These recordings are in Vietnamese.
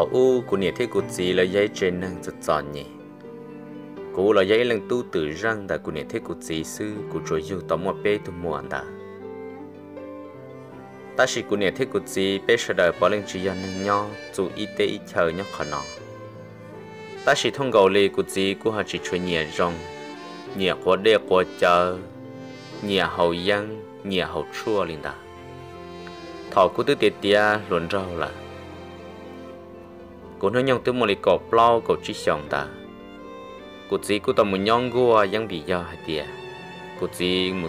hậu u của nhiệt thế của chị là giấy trên năng giật tròn nhỉ cú là giấy lần tu tử răng đã của nhiệt thế của chị sư của chúa dù tóm một bê tu mua anh ta ta chỉ của nhiệt thế của chị bê sợ đời bỏ lên chỉ dân năng nho dù y tế y chờ nhóc khó nọ. ta chỉ thông cầu lì của chị của họ chỉ chúa nhẹ rong nhẹ quá đê quá chờ nhẹ hậu dân nhẹ hậu chua linh ta thọ của tư tiệt tia luận rau là cô nói nhong tôi một lì cổ plau cổ chỉ xong ta cô chỉ cô tao một nhong gua yang bị do hay tiệt cô chỉ một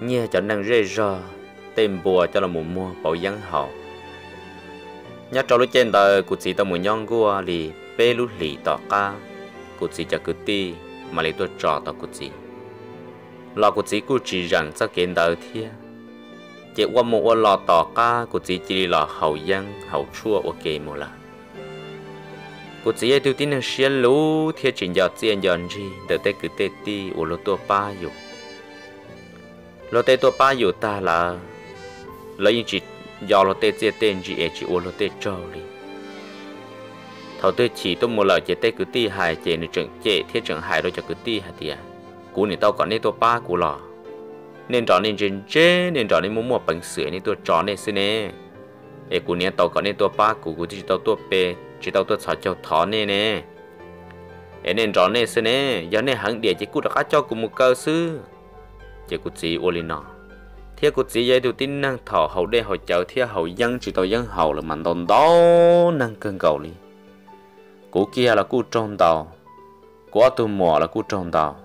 nhẹ cho năng rê rò tìm bùa cho là một mua bảo yang họ, nhớ cho lúc trên đời cô chỉ tao một nhong gua lì bê lúc lì tỏ ca cô chỉ cho cứ ti mà lì tôi trò tao cô chỉ lo cô chỉ cô chỉ rằng cho kiến đời thiệt chế qua một ô lò tỏ ca của chỉ chỉ lò hậu dân hậu chua ok một là của chỉ ấy đầu tiên là xe lú thiết chỉnh giờ tiền giờ gì để tê cứ tê ti ô lô tua ba dụ lô tê tua ba dụ ta là lấy chỉ giờ lô tê chia tên gì ấy chỉ ô lô tê cho đi thầu tôi chỉ tôi một lời chế tê cứ ti hài chế nữ trưởng chế thiết trưởng hài đôi cho cứ ti hài tiệt cú này tao còn nê tua ba cú lò nên tròn nên trên chế nên tròn nên muốn mua bằng sữa nên tôi tròn nên xin nè để cụ nè tàu có nên tôi ba cụ cụ chỉ tàu tôi bê chỉ tàu tôi sợ cho thọ nè nè để nên tròn nên xin nè giờ nên hàng địa chỉ cụ đã cho cụ một câu sư chỉ cụ chỉ ô lên nọ thế cụ chỉ dây đầu tiên năng thọ hậu đây hậu chợ thế hậu dân chỉ tàu dân hậu là mình đòn đó năng cơn cầu đi cụ kia là cụ trong tàu của tôi mò là cụ trong tàu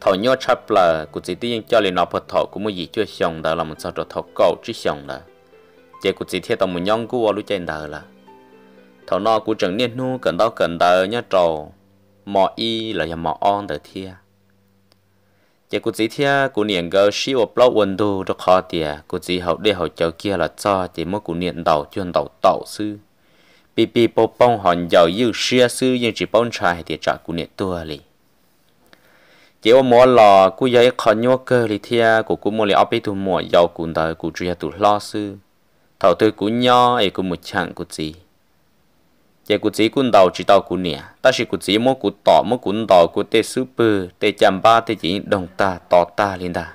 thọ nhau chắp là cụ chỉ tiên cho lên nó phật thọ cũng mới gì chưa xong đó là một sao thọ cầu chứ xong đó chỉ cụ chỉ thiên tao một nhon của vào lúc trên đời là thọ nó cụ chẳng niên nu cần đó cần đời nhá trầu mò y là nhà mò on đời thia, chỉ cụ chỉ thiên cụ niệm gờ xí vào plau quần đồ cho khó tiề cụ chỉ học để học cháu kia là cho chỉ mới cụ niệm đầu chuyên đầu tẩu sư bị bị bông bông hòn giàu yêu xia sư nhưng chỉ bông trai thì trả cụ niệm tua liền chỉ có mỗi là cú giấy khó nhua cơ thì thia của cú mua lại áp tụ mua giàu cũng đời cú truy tụ lo sư thầu tư cú nho ấy cú một chẳng cú gì chỉ cú chỉ cú đầu chỉ đầu cú nè ta chỉ cú chỉ mỗi cú tỏ mỗi cú đầu cú tê super tê chăm ba tê chỉ đồng ta tỏ ta lên ta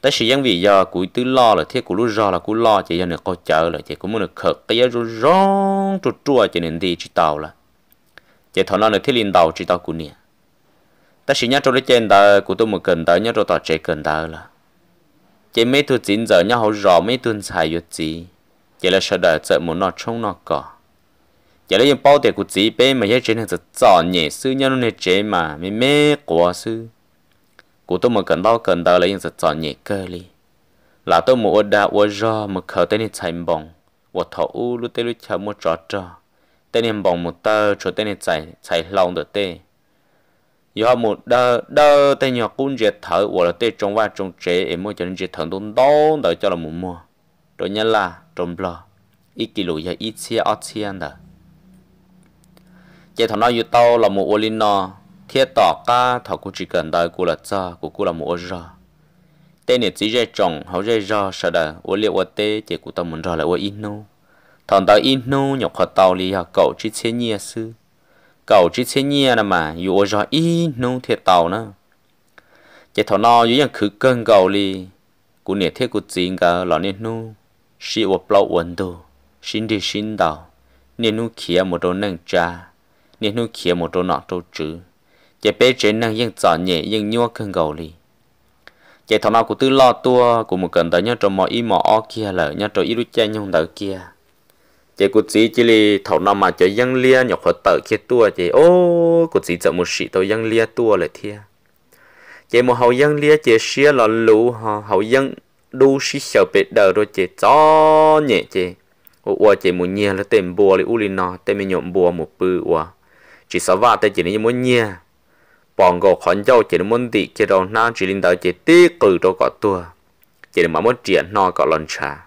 ta chỉ dân vì giờ cú tư lo là thiết cú lúc do là cú lo chỉ giờ được coi chợ là chỉ cú muốn được khật cái giờ rồi rong trụt trua chỉ nên đi chỉ tàu là chỉ thằng nào được thiết lên đầu chỉ tàu cú nè ta chỉ nhớ trong trên tờ của tôi một cần tờ nhớ cho tờ chế cần tờ là chỉ mấy thứ chín giờ nhớ hậu rõ mấy tuần xài vật gì chỉ là sợ đợi sợ muốn nó trông nó cả, chỉ là những bao tiền của chị bé mà nhớ trên hàng rất chọn nhẹ sư nhớ nó chế mà mấy mê của sư của tôi một cần tao cần tờ là những rất chọn nhẹ cơ li là tôi một đa ô rõ một khẩu tên này bông một thọ u lúc tên lúc chờ một trò trò tên này bông một tờ cho tên này chạy chạy lòng được tên giờ một đơ đơ tay nhỏ cũng dệt thở của là tay trồng và trồng trẻ em mua cho nên dệt thở tôn tôn đợi cho là một mua rồi nhớ là trồng bờ ít kỷ lục giờ ít xe ót xe ăn đó chạy nói như tao là một ô linh thiết tỏ ca thọ cũng chỉ cần đợi là cho của cô là một rơ tên này chỉ dây trồng hậu dây rơ sợ đời ô liệu ô tê chỉ của tao muốn rơ là ô in nô thằng tao in nô nhọc tao lì à cậu chỉ xe nhia sư cầu chỉ xe nhia nè mà dù ôi gió y nông thiệt tàu nữa chỉ thọ no dưới những khứ cơn cầu li cú nè thế cú chín cả lọ nè nu xì ô plau uẩn đồ xin đi xin đào nè nu kia một đồ nâng cha nè nu kia một đồ nọ đồ chữ chỉ bé trên nâng những giỏ nhẹ những nhua cơn cầu li chỉ thọ no cú tư lo tua cú một cần tới nhau trong mọi y mỏ kia lỡ nhau trong y lúc cha nhung tới kia chị cụ sĩ chỉ là thầu năm mà chơi dân lia nhọc họ tờ kia tua chị ô cụ sĩ sợ một sĩ tàu dân lia tua lại thia chị một hậu dân lia chị xia là lũ họ hậu dân đu xí sợ bể đờ rồi chị cho nhẹ chị ô ô chị một nhia là tên bùa để u linh nó tên mình nhộn bùa một bự ô chỉ sợ vạ tên chị nên muốn nhia bọn gò khẩn dâu chị muốn tị chị đâu na chỉ linh đỡ chị tiếc cử đâu có tua chị mà muốn triển nó có lần trà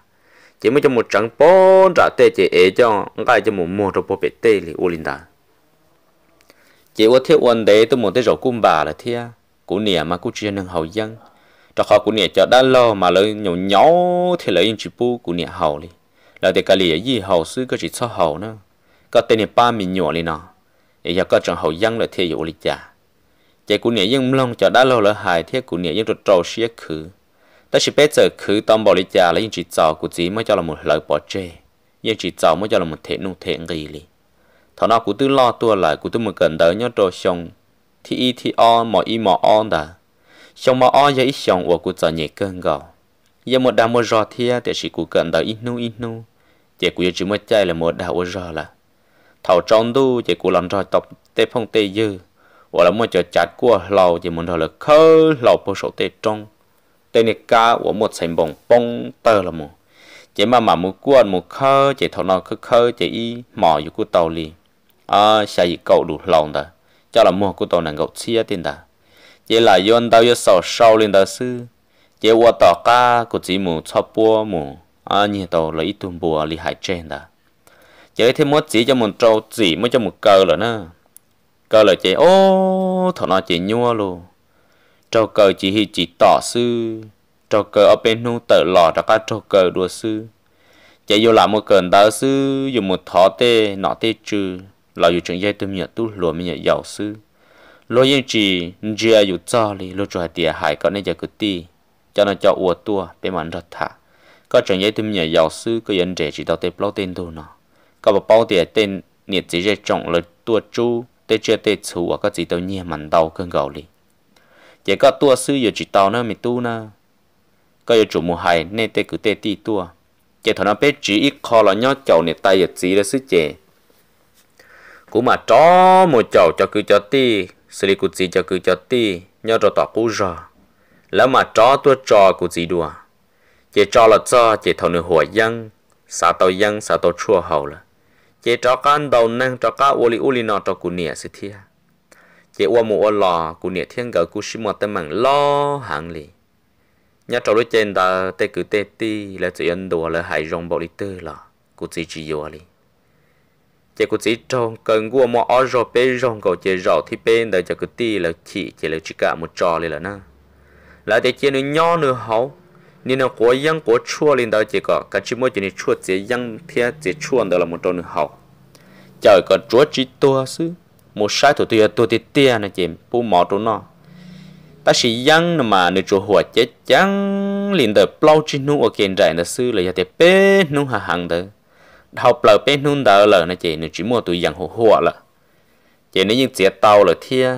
chỉ mới cho một trận bón trả tê chỉ ế cho ngay cho một mùa rồi bỏ bể tê li u linh đà chỉ có thiết quân đấy tôi muốn tới rồi cung bà là thế cụ nè mà cụ chuyên nâng hậu dân cho họ cụ nè cho đã lo mà lấy nhỏ nhó thì lấy chỉ bu cụ nè hậu đi là để cái lì gì hậu xứ cái chỉ cho hậu nữa có tên nè ba mình nhỏ đi nó để cho có trận hậu dân là thế u linh cha chỉ cụ nè dân long cho đã lo là hại thiết cú nè dân trâu xí xía khử ta chỉ biết giờ cứ tâm bỏ lý giả lấy những chỉ trò của chỉ mới cho là một lời bỏ chê những chỉ trò mới cho là một thể nụ thể nghỉ lì thọ nào của tư lo tua lại của tư một gần tới nhớ đồ xong thì y thì o mò y mò o đã xong mò o giờ ít xong của của giờ nhẹ cơn gạo. giờ một đào một rò thia thì chỉ của gần tới ít nu ít nu chỉ của chỉ mới chơi là một đào một rò là thầu trong đu chỉ của làm rò tập tê phong tê dư hoặc là một chỗ chặt của lâu, chỉ muốn thọ là khơi lâu bộ số tê trông tên này ca của một sành bồng bông tơ là một chỉ mà mà một cuộn một khơ chỉ thầu nó khơ khơ chỉ y mỏ dù của tàu li à xài gì cậu đủ lòng ta cho là mua của tàu nàng gậu chia tiền ta chỉ là yon tao yo sầu sâu lên ta sư chỉ qua tàu ca của chỉ mù cho bua mù à như tàu là lấy tuôn bùa li hải trên ta chỉ thêm một chỉ cho một trâu chỉ mới cho một cờ là nè cờ là chỉ ô thầu nó chỉ nhua luôn trâu cờ chỉ hi chỉ tỏ sư trâu cờ ở bên nung tờ lò ra các trâu cờ đua sư chạy vô làm một cơn đau sư dùng một thọ tê nọ tê trừ là dù chuyện dây tôi nhớ tu lùa mình nhớ giàu sư lô yên chỉ chia dù cho li lô cho tìa hại có nên giờ cứ ti cho nó cho uo tua bên mặn rất thả có chuyện dây tôi nhớ giàu sư có yên trẻ chỉ tao tê bao tên đồ nó có một bao tìa tên nhiệt chỉ dây trọng lời tua chu tê chưa tê chú ở các chỉ tao nhẹ mảnh đau cơn gầu li chỉ có tua sư giờ chỉ tàu nó mới tu na có giờ chủ mùa hải nên tê cứ tê ti tua chỉ thằng nó biết chỉ ít kho là nhó chậu này tay giờ chỉ là sư chè cú mà chó một chậu cho cứ cho ti xử lý cụ gì cho cứ cho ti nhó cho tỏ cú rồi lỡ mà chó tua chó cú gì đùa chỉ cho là cho chỉ thằng nó hồi dân sao tàu dân sao tàu chua hầu là chỉ cho con đầu năng cho cá uli uli nọ cho cụ nia sự thiệt cái ô mù ô lò cụ niệm thiên gỡ cụ sĩ mò tâm mạng lo hạng lì nhá trò đối trên ta tê cứ tê ti là chỉ ăn đồ là hải rong bộ lý tư là cụ chỉ chỉ yếu lì chỉ cụ chỉ trong cần gua mò ở rồi bê rong cầu chỉ rọ thì bên đời cho cụ ti là chỉ chỉ là chỉ cả một trò lì là na là để chỉ nó nhỏ nữa hậu nên là của dân của chua lên đời chỉ có các chỉ mỗi chỉ chua chỉ dân thế chỉ chua đó là một trò nữa hậu trời có chúa chỉ tua xứ một sai thủ tiêu tôi tiết tia nè chị bu mỏ chỗ nó ta chỉ dân mà nữ chỗ hùa chết chẳng liền tới plau chi nu ở kiện rải nè sư là giờ bé nu hà hàng tờ học lờ bé nu đỡ lờ nè chị nữ chỉ mua tụi dân hùa hùa là chị nếu những chị tàu là thia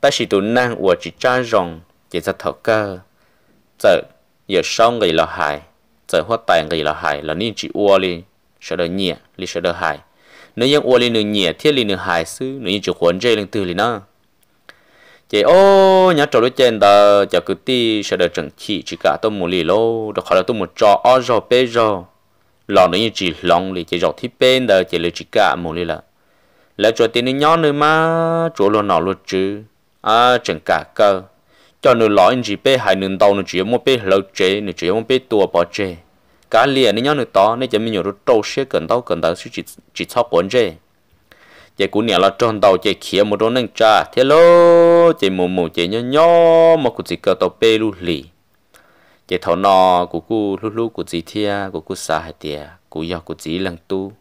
ta chỉ tụi nàng ủa chỉ cha rồng chị ra thở cơ giờ giờ sau người là hại giờ hoa tài người là hại là nên chị ua đi sợ đỡ nhẹ đi sợ đỡ hại nếu như ua linh nửa nhẹ thiết linh nửa hải sư nếu như chụp cuốn dây lên từ lên nó chị ô nhớ trò đôi chân ta chả cứ ti sợ đợi chẳng chỉ chỉ cả tôi một lì lô đó khỏi là tôi một trò o rò bê rò lò nếu như chỉ lòng lì chị rò thi bên tờ chị lì chỉ cả một lì là là cho tiền nhỏ nữa mà chỗ luôn nọ luôn chứ à chẳng cả cơ cho nửa lõi chỉ bê hai nửa đầu nó chỉ một bê lâu chế nửa chỉ một bê tua bỏ chế cá lìa nên nhau nữa to nên chỉ mình nhớ rồi trâu xe cần tao cần tao chỉ chỉ sau cuốn chơi chỉ cú nhà là tròn tàu chỉ khía một đôi nâng cha thế lô chỉ mồm mồm chỉ nhỏ nhỏ mà cú chỉ cờ tàu bê lu lì chỉ thầu nọ cú cú lú lú cú chỉ thia cú cú xa hai tia cú yêu cú chỉ lăng tu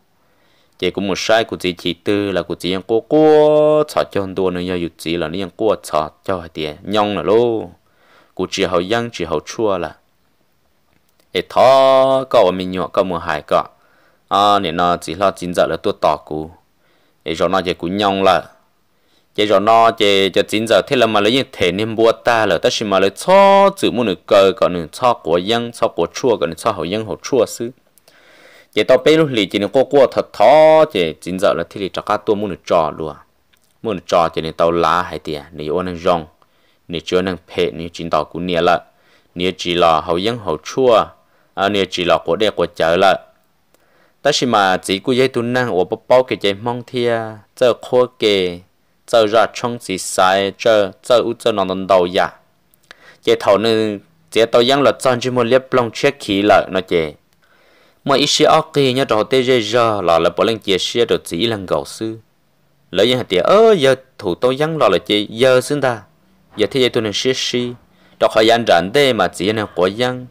chỉ cú một sai cú chỉ chỉ tư là cú chỉ yang cố cố sợ cho đua nữa nhau chỉ là nó yang cố sợ cho hai tia nhong là lô cú chỉ hậu yang chỉ hậu chua là ế thó có ở mình nhọ có mùa hải có à nên nó chỉ là chín giờ là tôi tỏ cú ế rồi nó chỉ cú nhong là chỉ rồi nó chỉ cho chín giờ thế là mà lấy những thể niệm bùa ta là tất nhiên mà lấy cho chữ muốn được cơ còn được cho của dân cho của chua còn được cho hậu dân hậu chua xứ chỉ tao bây lúc lì chỉ nên cô cô thật thó chỉ chín giờ là thế thì cho cá tôi muốn được trò luôn muốn được trò chỉ nên tao lá hay tiền nên ôn năng rong nên chưa năng phê nên chín tao cũng nia là nia chỉ là hậu dân hậu chua ở nè chỉ lọ của đẹp của chợ là ta chỉ mà chỉ của dây tuấn năng của bố bố cái dây mong thia chờ khô kề chờ ra trong xì xài chờ chờ u chờ nó nằm đầu ya, dây thầu nữ dây tàu giang là chọn chỉ một liếp long chết khí là nó chè mà ít xe óc kia nhớ trò tê dây giờ là là bỏ lên chia xe rồi chỉ lần gầu sư lỡ như hạt tiệt ơ giờ thủ tàu giang là là chè giờ xứng ta giờ thế dây tuấn năng xí xí đó khỏi gian rảnh tê mà chỉ là của giang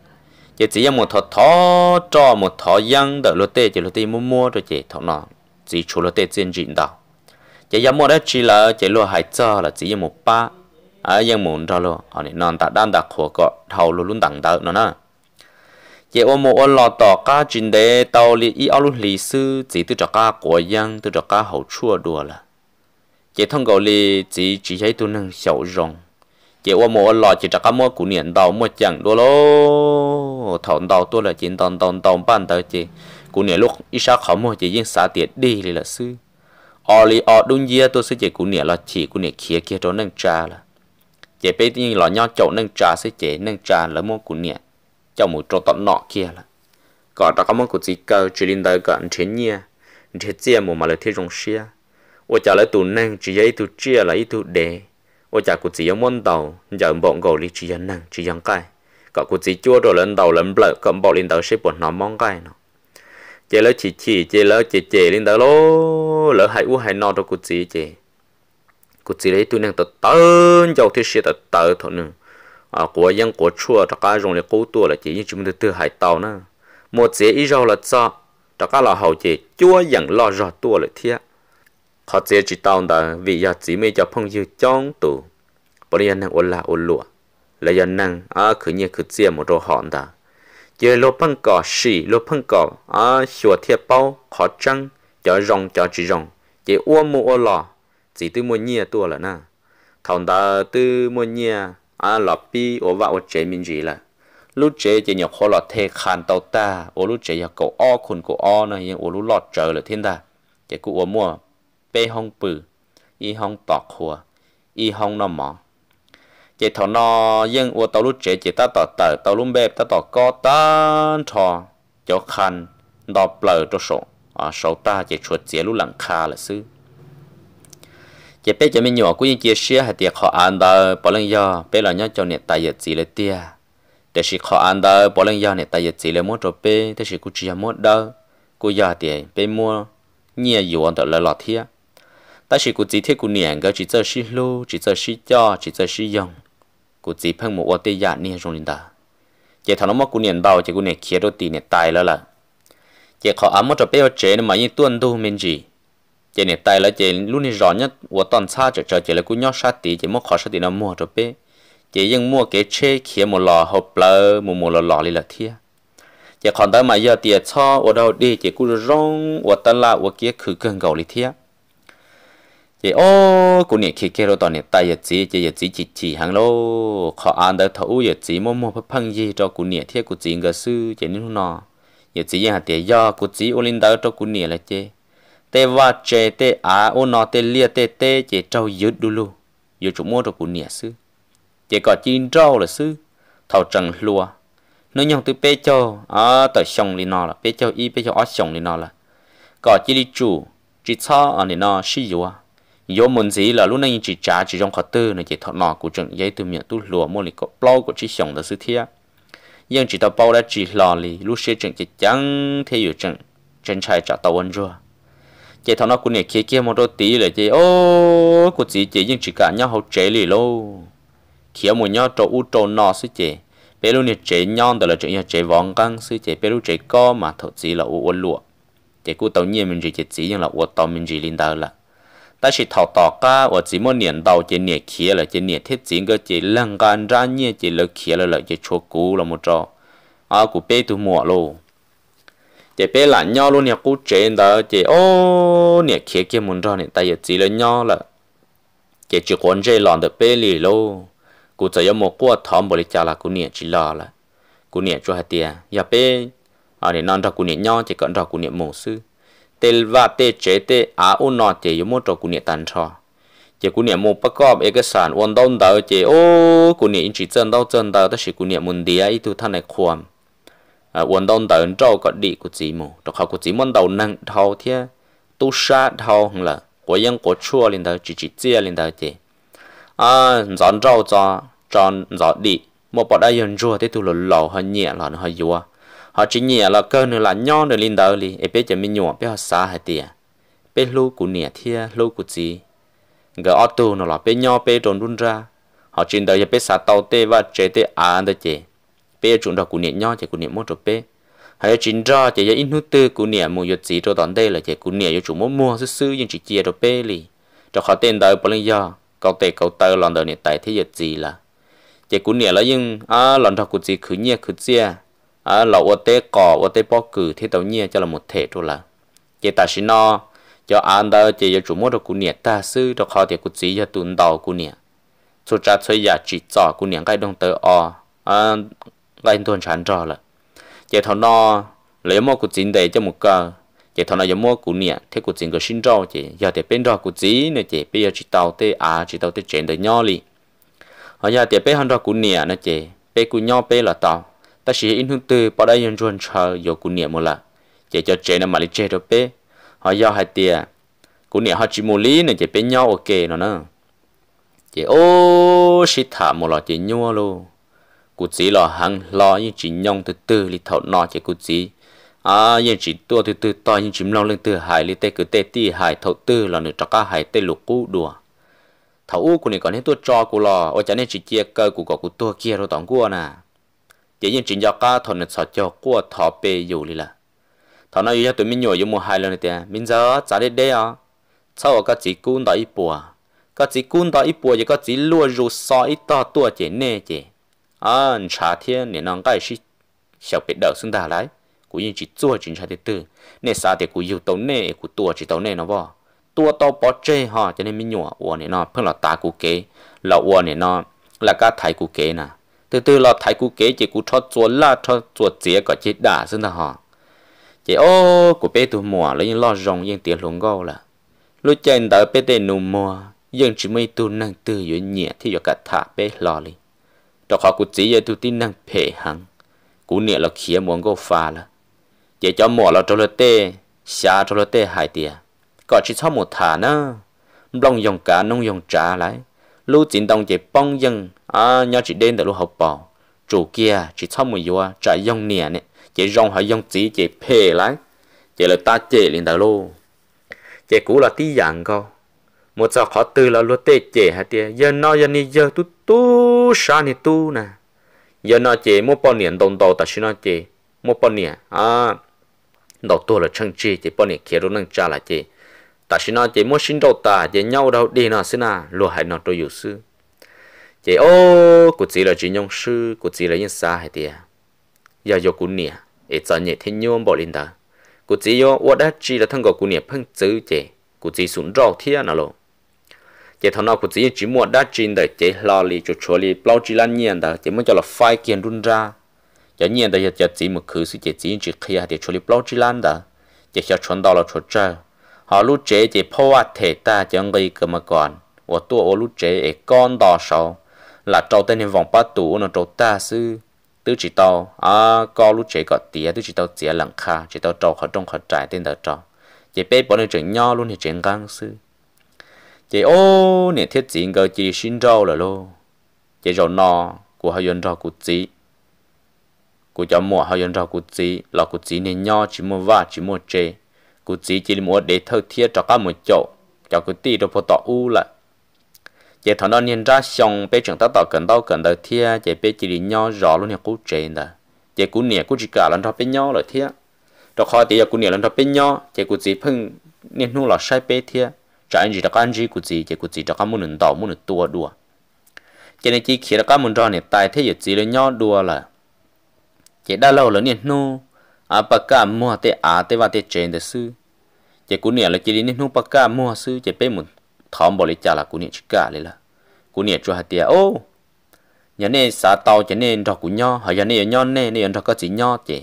chỉ chỉ một thọ thọ cho một thọ dân đợi lô tê chỉ lô tê mua mua rồi chỉ thọ nọ chỉ chủ lô tê trên chuyện đó chỉ giờ một đó chỉ là chỉ lô hai cho là chỉ một ba ở dân muốn đó lô họ này non tạ đan tạ khổ cọ thầu lô luôn đẳng đợi nó nè chỉ ôm một ô lò tỏ cá chuyện đề tàu li y áo luôn lì sư chỉ từ cho cá của dân từ cho cá hậu chua đùa là chỉ thông cầu li chỉ chỉ thấy tôi năng sầu rồng เจ้าว่ามัวลอจิตจักมัวกูเนียนดาวมัวจังดัวโลถอนดาาตัวละจินตอนตอนตอนปั้นเตาเจกูเนียลูกอิชาขามัวจะยิ่งสาเตียดดีเลยละซื้อออลีออดุนเยียตัวซื้อเจกูเนียลอฉีกูเนียเขียเขียตัวนั่งจาละเจไปยิ่งหล่อย่อเจ้านั่งจาซื้อเจนั่งจาแล้วมัวกูเนียเจ้าหมูโจตอนหนาอเขียละก่อนตะกมัวกูจีเกอจีลินเตาก่อนเทียเนียเทียเจียหมูมาเลยที่รงเชียว่าจะเลยตัวนั่งจีเยตัวเจียละอตัวเด ô chả cụ chỉ muốn đầu giờ bọn gò li chỉ dân năng chỉ dân cái cả cụ chỉ chua rồi lên đầu lên bờ cầm bỏ lên đầu sẽ bọn nó mong cái nó chế lỡ chỉ chỉ chế lỡ chế chế lên đầu lô lỡ hai u hai no rồi cụ gì chế cụ gì đấy tôi đang tớ tớ giàu thì sẽ tớ tớ thôi nữa à của dân của chua tất cả dùng để cứu tua là chỉ như chúng tôi tự hại tàu nè. một chế ý rồi là sao tất cả là hậu chế chua dân lo rau tua là thiệt họ chỉ chỉ tao đã vì giờ chỉ mới cho phong dư chong tụ bởi vì năng ôn là ôn lụa là giờ năng à cứ như cứ chia một đồ hòn đã giờ lô phăng cỏ xì lô phăng cỏ à sửa thiệp bao khó trăng cho rong cho chỉ rong chỉ ua mua ua lò chỉ từ mua nhia tua là na thằng ta từ mua nhia à lọ pi ô vạ ua chế mình gì là lúc chế chỉ nhập khó lọ thề khàn tàu ta ô lúc chế nhập cậu o khôn cậu o này nhưng ô lúc lọt trời là thiên ta chỉ cụ ua mua bê hong bự y hong tọt hùa y hong nó mỏ chỉ thọ nó dân ua tàu lúc trẻ chỉ ta tọt tờ tàu lúc bẹp ta tọt có ta thọ cho khăn đọt lờ cho sổ à ta chỉ chuột chế lúc lặng kha là sư chỉ bé cho mình nhỏ cũng như chia sẻ hạt tiệc họ ăn đó bỏ lên do bé là nhớ cho nè tài giật gì là tia để chỉ họ ăn đó bỏ lên do nè tài giật gì là mua cho bé để chỉ cũng chia mua đâu cô giờ thì bé mua nhiều dù ăn lọt thiệt ta chỉ cụ chỉ thiết cụ niệm cái chỉ cho sĩ lu chỉ cho sĩ cho chỉ cho sĩ dòng cụ chỉ phân một ô tê dạ niệm trong linh ta chỉ thằng nó mất niệm bao chỉ cụ niệm kia đôi tì niệm tài là là chỉ khó ám một trò béo chế mà như tuân tu mình gì chỉ niệm tài là chỉ luôn niệm rõ nhất ô toàn xa trở trở chỉ là cụ nhóc sát tì chỉ mất khó sát tì nó mua trò bé chỉ nhưng mua cái chế kia một lò hộp lơ một một lò lò đi thiệt chỉ còn tới mà giờ tiệt cho ô đâu đi chỉ cụ rong ô tân la ô khử cơn gầu thiệt ye ô cô nè khi kia rồi tao nè tay ye chỉ ye ye chỉ chỉ chỉ hàng lô khó ăn đỡ thấu ye chỉ mua mua phát phăng gì cho cô nè thiết cô chỉ người sư chỉ nên nó ye chỉ ye hạt tiền do cô chỉ ô linh đỡ cho cô nè là chê tê va chê tê á ô nó tê lia tê tê chê trâu yết đu lu yết chủ mua cho cô nè sư chê có chín trâu là sư thầu trần lúa nó nhong từ bê cho à tới sông li nó là bê cho y bê cho ở sông li nó là có chỉ đi chủ chỉ cho ở nó sử dụng yo muốn gì là lúc này chỉ trả chỉ trong khó tư này chỉ thọ nọ của trận giấy từ miệng tu lùa mua lịch có bao của chỉ sống đó sự thiệt nhưng chỉ tao bao đã chỉ lò lì lúc xe trận chỉ chẳng theo yêu trận chân trai trả tàu ăn rồi chỉ thọ nọ của này kia kia một đôi tí là chỉ ô của chỉ chỉ nhưng chỉ cả nhau hậu chế lì lâu kia một nhau trâu u trâu nọ sự chỉ bé lúc này chế nhon đó là chuyện nhà chế vòng căng sự chế bé lúc chế co mà thọ chỉ là u uốn lụa chỉ cú tàu nhiên mình chỉ chỉ nhưng là u tàu mình chỉ linh đào là 但是头大家我只么年到这年起了，这年天整个这两个人家年这了起了了，这出古了么着，啊，古背都没喽。这背了鸟喽，你古真的这哦，你起这么着呢，但也只了鸟了，这只管这浪的背里喽，古只要么过汤不哩家了，古年只了了，古年做下点，也背啊，你弄着古年鸟，这个弄着古年某事。tel va te che te a u no che yo mo tro ku ne tan cho che ku ne mo pa ko e ke san won don da che o ku ne in chi chen dau chen da ta shi ku ne mun dia i tu than này khom à won don da en tro ko di ku chi mo to kha ku chi mon dau nang thau thia tu sa thau hng la ko yang ko chua lin da chi chi che lin da che à zon trâu cho tròn gió đi một bọn đại dân rùa tới tu lò lò hơn nhẹ là nó hơi yếu họ chỉ nhẹ là cơ nữa là nho nữa linh đầu li, ép biết chỉ mình nhọ biết họ xa hay tiệt, biết lú của nhẹ thia lú của gì, gỡ ô tô nó là biết nho biết trốn run ra, họ chỉ đợi biết xa tàu tê và chế tê à anh đó chế, biết chúng đó của nhẹ nho chỉ của nhẹ mua rồi biết, hay chỉ ra chỉ giờ in hút tư của nhẹ mua giật gì cho toàn đây là chỉ của nhẹ cho chúng muốn mua sư sư nhưng chỉ chia cho biết li, cho họ tên đợi bao nhiêu giờ, câu tê câu tơ lần đầu nhẹ tại thế giật gì là, chỉ của nhẹ là nhưng à lần đầu của gì cứ nhẹ cứ chia Ờ, à lậu ô tê cỏ ô tê bó cử thế tàu nhia cho là một thể thôi là chỉ ta xin no cho ăn đó chỉ cho chủ mua được cụ niệm ta sư được họ thì cụ chỉ cho tuần đầu cụ niệm số trả xây giả chỉ cho cụ niệm cái đồng tờ o à cái tuần sản cho là chỉ thằng no lấy mua cụ chính để cho một cơ chỉ thằng nó giờ mua cụ niệm thế cụ chính có xin cho chỉ giờ thì bên đó cụ chỉ nữa chỉ bây giờ chỉ tàu tê à chỉ tàu tê chuyện đời nhỏ đi, họ ờ, giờ thì bên hắn đó cụ niệm nữa chỉ bên cụ nhỏ bên là tàu ta chỉ in hương từ bảo đây nhân ruộng chờ giờ cú niệm một là chỉ cho trẻ nằm mà lấy trẻ được bé họ do hai tia cú niệm họ chỉ mua lý nên chỉ bên nhau ok nó nữa chỉ ô xịt thả một lọ chỉ nhua luôn cú chỉ lọ hàng lọ như chỉ nhong từ từ li thọ nọ chỉ cú chỉ à nhưng chỉ tua từ từ to nhưng chỉ lâu lên từ hai li tê cứ tê ti hai thọ từ là nửa cho cả hải tê lục cú đùa thầu u của này còn hết tua cho của lò ở chả nên chỉ chia cơ của cọ của tua kia rồi tổng của nè chỉ những chuyện do cá thằng này sợ cho của thọ bể dù đi là thằng nói yêu tụi mình nhồi yêu mua hai lần này tiền mình giờ trả đi đây à sau cái chỉ cún đó ít bùa cái chỉ cún đó ít bùa chỉ cái chỉ lúa rù sò ít to tua chỉ à, nè chỉ anh cha thiên nên nó cái gì, gì 小别 đầu xuống đà lại cú yên chỉ tuổi chính tra thứ tư nè sao thì cú yêu tàu nè cú tua chỉ tàu nè nó vò tua tàu bỏ chê ha cho nên mình nhổ uo này nó phương là ta cú kế là uo này nó là cái thải cú kế nè từ từ là thái cụ kế chỉ cụ cho chuột la cho chuột chế có chết đả xin là họ chế ô của bé tụ mùa lấy những lo rong những tiền lùng gâu là lúc chân đợi bé tên nụ mùa nhưng chỉ mấy tụ năng tư yếu nhẹ thì giờ cả thả bé lo đi đó họ cụ chỉ giờ tụ tin năng phê hằng cụ nhẹ là khía muốn gâu pha là chế cho mùa là cho lơ tê xa cho lơ tê hai tia có chỉ cho một thả nữa lòng dòng cá nông dòng trà lại lưu chính đồng chế bông dưng à nhớ chị đến từ lúc học bò chủ kia chị xong một vô chạy dòng nè nè chỉ rong hay dòng chỉ chỉ phê lại chỉ là ta chỉ liền từ lô chỉ cũ là tí dạng co một giờ khó từ là luôn tê chỉ hả tia giờ nó giờ ni giờ tu tu sa này tu nè giờ nó chị mua bao niệm đồng đầu ta xin nó chị mua bao niệm à đầu tôi là chân chị chị bao niệm kia luôn nâng trả là chị ta xin nó chị mua xin đầu ta chỉ nhau đâu đi nó xin à luôn hãy nó tôi dụ sư chị ô cụ chỉ là chuyện nhung sư cụ chỉ là những xa hay tiệt giờ giờ cụ nè ít giờ nhẹ thiên nhung bỏ lên đó cụ chỉ yo ở đã chỉ là thằng gò cụ nè phăng chữ chị cụ chỉ sụn rau thiên nào luôn chị thằng nào cụ chỉ chỉ muốn đã chỉ đời chị lo li cho cho li bao chỉ là nhiên đó chị muốn cho là phai kiện run ra giờ nhiên đó giờ chỉ một khứ sự chị chỉ chỉ khi thì cho li bao chỉ là đó chị sẽ chọn đó là chọn chơi họ lúc chế chị phô thể ta chẳng gây cơ mà còn và tôi ở lúc chế con đỏ sau là trâu tên vòng ba tủ nó trâu ta sư tứ chỉ tàu à có lúc chế có tía tứ chỉ tàu tía lặng kha chỉ tàu trâu khó trông khó trải tên đờ trâu chỉ bé bỏ nên chuyện nhau luôn thì chuyện ngang sư chỉ ô nè thiết diện cơ chỉ xin trâu là lô chỉ rồi nọ của hai dân trâu của chỉ của cháu mua hai dân trâu của chỉ là của chỉ nên nhau chỉ mua vả chỉ mua chế của chỉ chỉ mua để thơ thiết cho các một chỗ cho cái tí đó phải tỏ u lại chị thằng đó nhìn ra xong bây chẳng ta tạo cần đâu cần đời thia chị bây chỉ đi nhau rõ luôn nhà cũ trên đó chị cũ nè cũ chỉ cả lần thọ bé nhau rồi thia đó khó thì cũ nè lần thọ bé nhau chị cũ chỉ phưng nên nu là sai bé thia chả anh chỉ đó anh chỉ cũ chỉ chị cũ chỉ đó muốn nền đầu muốn nền tua đùa chị này chỉ khi đó muốn rõ nè tài thế giờ chỉ là nhau đùa là chị đã lâu rồi nên nu à bà cả mua thế à thế và thế trên đó sư chị cũ nè là chỉ đi nên nu bà cả mua sư chị bây muốn thom bỏ lấy trả là cú niệm chích cả lấy là cú niệm cho hạt tiền ô nhà này xả tàu cho nên đọc cú nho hay nhà này nho này này đọc có gì nho chị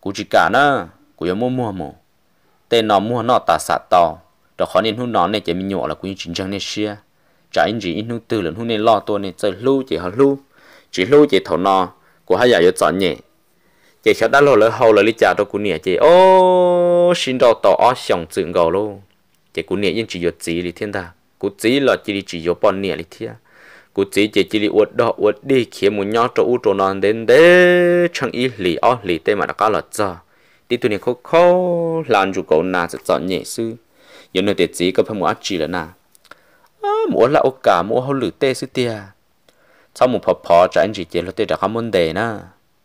cú chích cả nữa cú yêu mua mua mồ tên nó mua nó ta xả tàu đó khó nên hôn nó này chỉ mình nhọ là cú chính trang này xia trả anh chỉ anh hôn từ lần hôn nên lo tôi này chơi lưu chỉ họ lưu chỉ lưu chỉ thầu nó của hai giờ cho nhẹ chị sẽ đã lo lỡ hậu lỡ lý trả cho cú niệm chị ô xin đầu tàu ở sòng trường gầu luôn chỉ cú nhẹ nhưng chỉ có chỉ đi thiên ta cú chỉ là chỉ đi chỉ có bọn nhẹ đi thiên cú chỉ chỉ chỉ đi uất đó uất đi khi muốn nhau cho u cho non đến đế chẳng ý lì ó lì tê mà đã có lọt giờ đi tu này khó khó làm chủ cậu na sẽ chọn nhẹ sư nhưng nơi để chỉ có phải muốn chỉ là na, muốn là ô cả muốn hậu lử tê sư tia sau một phò phò cho anh chỉ chỉ là tê đã có vấn đề na,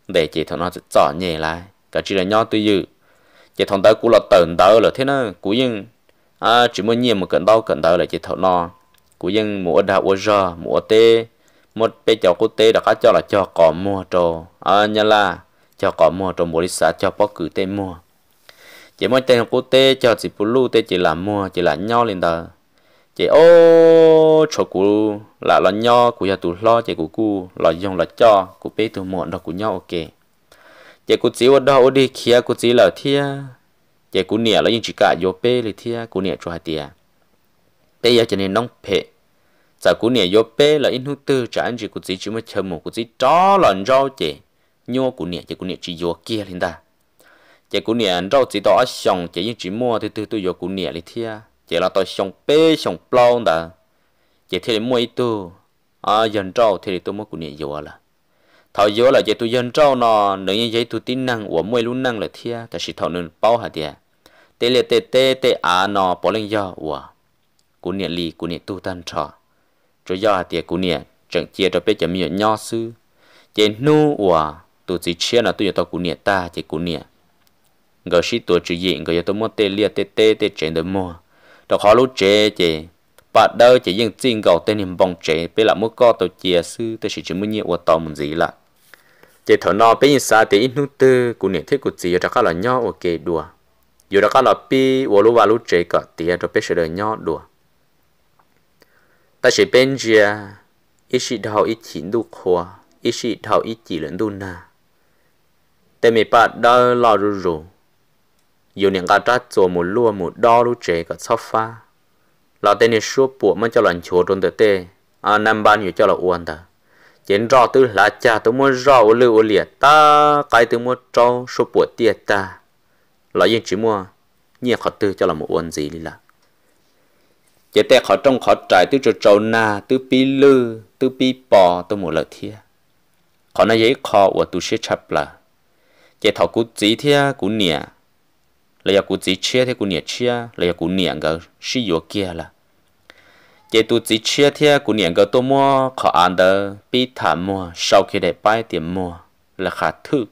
để chỉ thằng nó sẽ chọn nhẹ lại cả chỉ là nhau tự dự chỉ thằng tớ cú là tờn tớ là thế na, cú nhưng à chỉ muốn nhiều một cận đau cận đau là chỉ thấu no của dân mùa đào ô giờ mùa tê một bé cháu cô tê đã có cho là cho cỏ mua trò à nhà là cho cỏ mua trò mua đi xã cho bóc cứ tê mua chỉ mỗi tên cô tê cho chỉ bù lu tê chỉ là mua chỉ là nho lên đó chỉ ô chỗ cũ là là nho của nhà tù lo chỉ của cu lo dùng là cho của bé tụ mua đó của nhau ok chỉ của chỉ ở đâu ở đi kia của chỉ là thia chế cú nè là những chỉ cả vô bê thì thia cú cho hai tia bây giờ cho nên nông phe giờ cú nè vô là in hút anh chỉ cú chỉ chỉ mới chờ một cú chỉ đó rau chế nhô cú nè chế cú nè chỉ vô kia ta chế cú nè rau chỉ đó xong chế những chỉ mua thì từ từ vô cú nè thì thia chế là tôi xong bê xong plon ta chế thì mua ít tu à dần rau thì tôi mua cú nè vô à là thảo yếu là dạy tu dân trâu nó nếu như dạy tu tin năng của mười luôn năng là thia cái chỉ thảo nên bao hạt địa tê liệt tê tê tê à nó bỏ lên gió của cú niệm lì cú niệm tu tan trò cho do hạt địa cú niệm chẳng chia cho biết chẳng miệng nho sư chế nu của tu chỉ chia là tụi tao cú niệm ta chế cú niệm người sĩ tụi chỉ diện người tụi mua tê liệt tê tê tê trên đời mua đâu khó lúc chế chế và đâu chỉ riêng riêng gầu tên niệm bóng chế bây là mua co tàu chia sư tôi chỉ chỉ muốn nhiều của tàu muốn gì lại chế thọ nó bây giờ sao thì nút tư cũng nhận thấy của chị ra các là nhau ok đùa dù ra là pi vô lúc vào lúc chế cả thì rồi sẽ giờ nhau đùa ta sẽ bên kia ít sĩ đào ít chỉ đủ khoa ít sĩ đào ít chỉ lẫn đủ na tại mình bắt đó lo rù rù dù những cái trát rồi một lúa một đo lúc chế cả sau pha là tên này số bộ mà cho lần chỗ trong tờ tê à năm ban nhiều cho là uan đó." chén rò tư lá cha tôi muốn rò ô lưu ô lìa ta cái tôi muốn cho số bùa tiệt ta là yên chỉ mua nhẹ khó tư cho là một ơn gì đi là chế tệ khó trong khó trải tư cho trâu na tư pi lư tư pi bò tôi một lợi thia khó nói giấy khó của tôi sẽ chập là chế thảo cú gì thia cú nè lấy giờ cú chỉ chia thì cú nè chia lấy giờ cú nè ngờ sĩ vô kia là chế tu chỉ chia thia của niệm cái tô mua khó ăn đó bị thả mua sau khi để bay tiền mua là khả thứ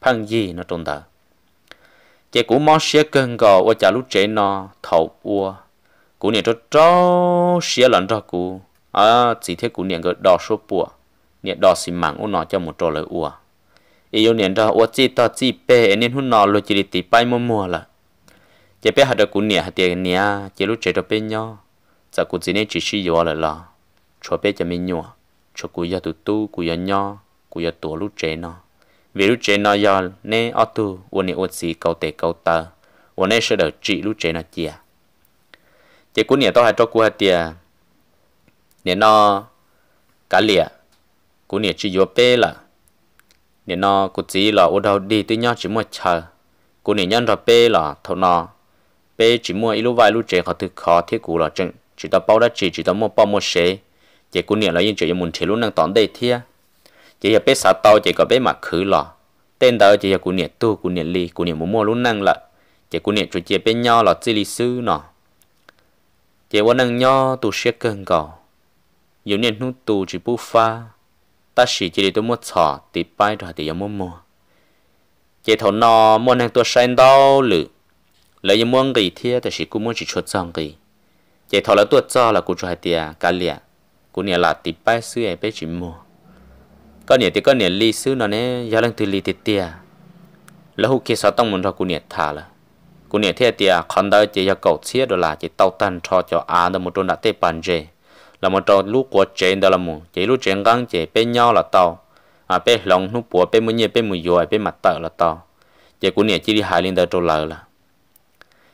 phăng gì nó tồn tại chế cú mua xía cần gò ô chả lúc chế nó thầu ua cú niệm cho tró xía lần cho cụ à chỉ thế cú niệm cái đò số bùa niệm đò xin mảng ô nó cho một trò lời ua yêu niệm cho ô chi ta chỉ pe nên hun nào lo chỉ đi tì bay mua mua là chế bé hạt được cú niệm hạt tiền niệm chế lúc chế cho bên nhau giờ cụ chỉ nên chỉ sử dụng là là cho bé cho mình nhua cho cụ giờ tụ tu cụ giờ nhỏ cụ giờ tuổi lúc trẻ nó vì lúc trẻ nó giờ nên ở tu uốn này uốn gì câu tệ cầu tờ uốn này sẽ đỡ trị lúc trẻ nó chia chỉ cụ nhà tôi hay cho cụ hay tiền nhà nó cá lìa cụ nhà chỉ dùng bé là nhà nó cụ chỉ là uốn đầu đi tới nhau chỉ mua chờ cụ nhà nhân rồi bé là thầu nó bé chỉ mua ít lúc vài lúc trẻ họ tự khó thiết cụ là chừng chỉ ta bao đã chỉ chỉ ta mua bao mua xe chỉ cũng niệm là yên chỉ muốn chỉ luôn năng tón đây thia chỉ là bé sao tao chỉ có bé mặc khứ lọ tên đó chỉ là cũng niệm tu cũng niệm ly cũng niệm muốn mua luôn năng lợ chỉ cũng niệm chủ chỉ bé nho là chỉ lý sư nọ chỉ vẫn năng nho tu sẽ cơn cầu dù niệm nút tu chỉ bu pha ta chỉ chỉ để tôi mua sọ thì bay rồi thì giờ mua mua chỉ thầu nọ mua năng tu sen đau lử lấy muốn gì thia thì chỉ cũng muốn chỉ chuột sang gì chỉ thọ là tuột cho là cụ cho hai tia cá lìa cụ nhà là tí bay sư ấy bé chim mua có nhà thì có nhà ly sư nó nè giờ lần từ ly thì tia là hụt kia sao tông muốn cho cụ nhà thả là cụ nhà thế tia còn đợi chỉ do cầu xía đó là chỉ tàu tan cho cho à đó một đôi đã tê bàn dê là một đôi lúc của trên đó là mù chỉ lúc trên gang chỉ bên nhau là tàu à bên lòng nút bùa bên mũi nhẹ bên mũi dồi bên mặt tờ là tàu chỉ cụ nhà chỉ đi hại lên đó trâu lờ là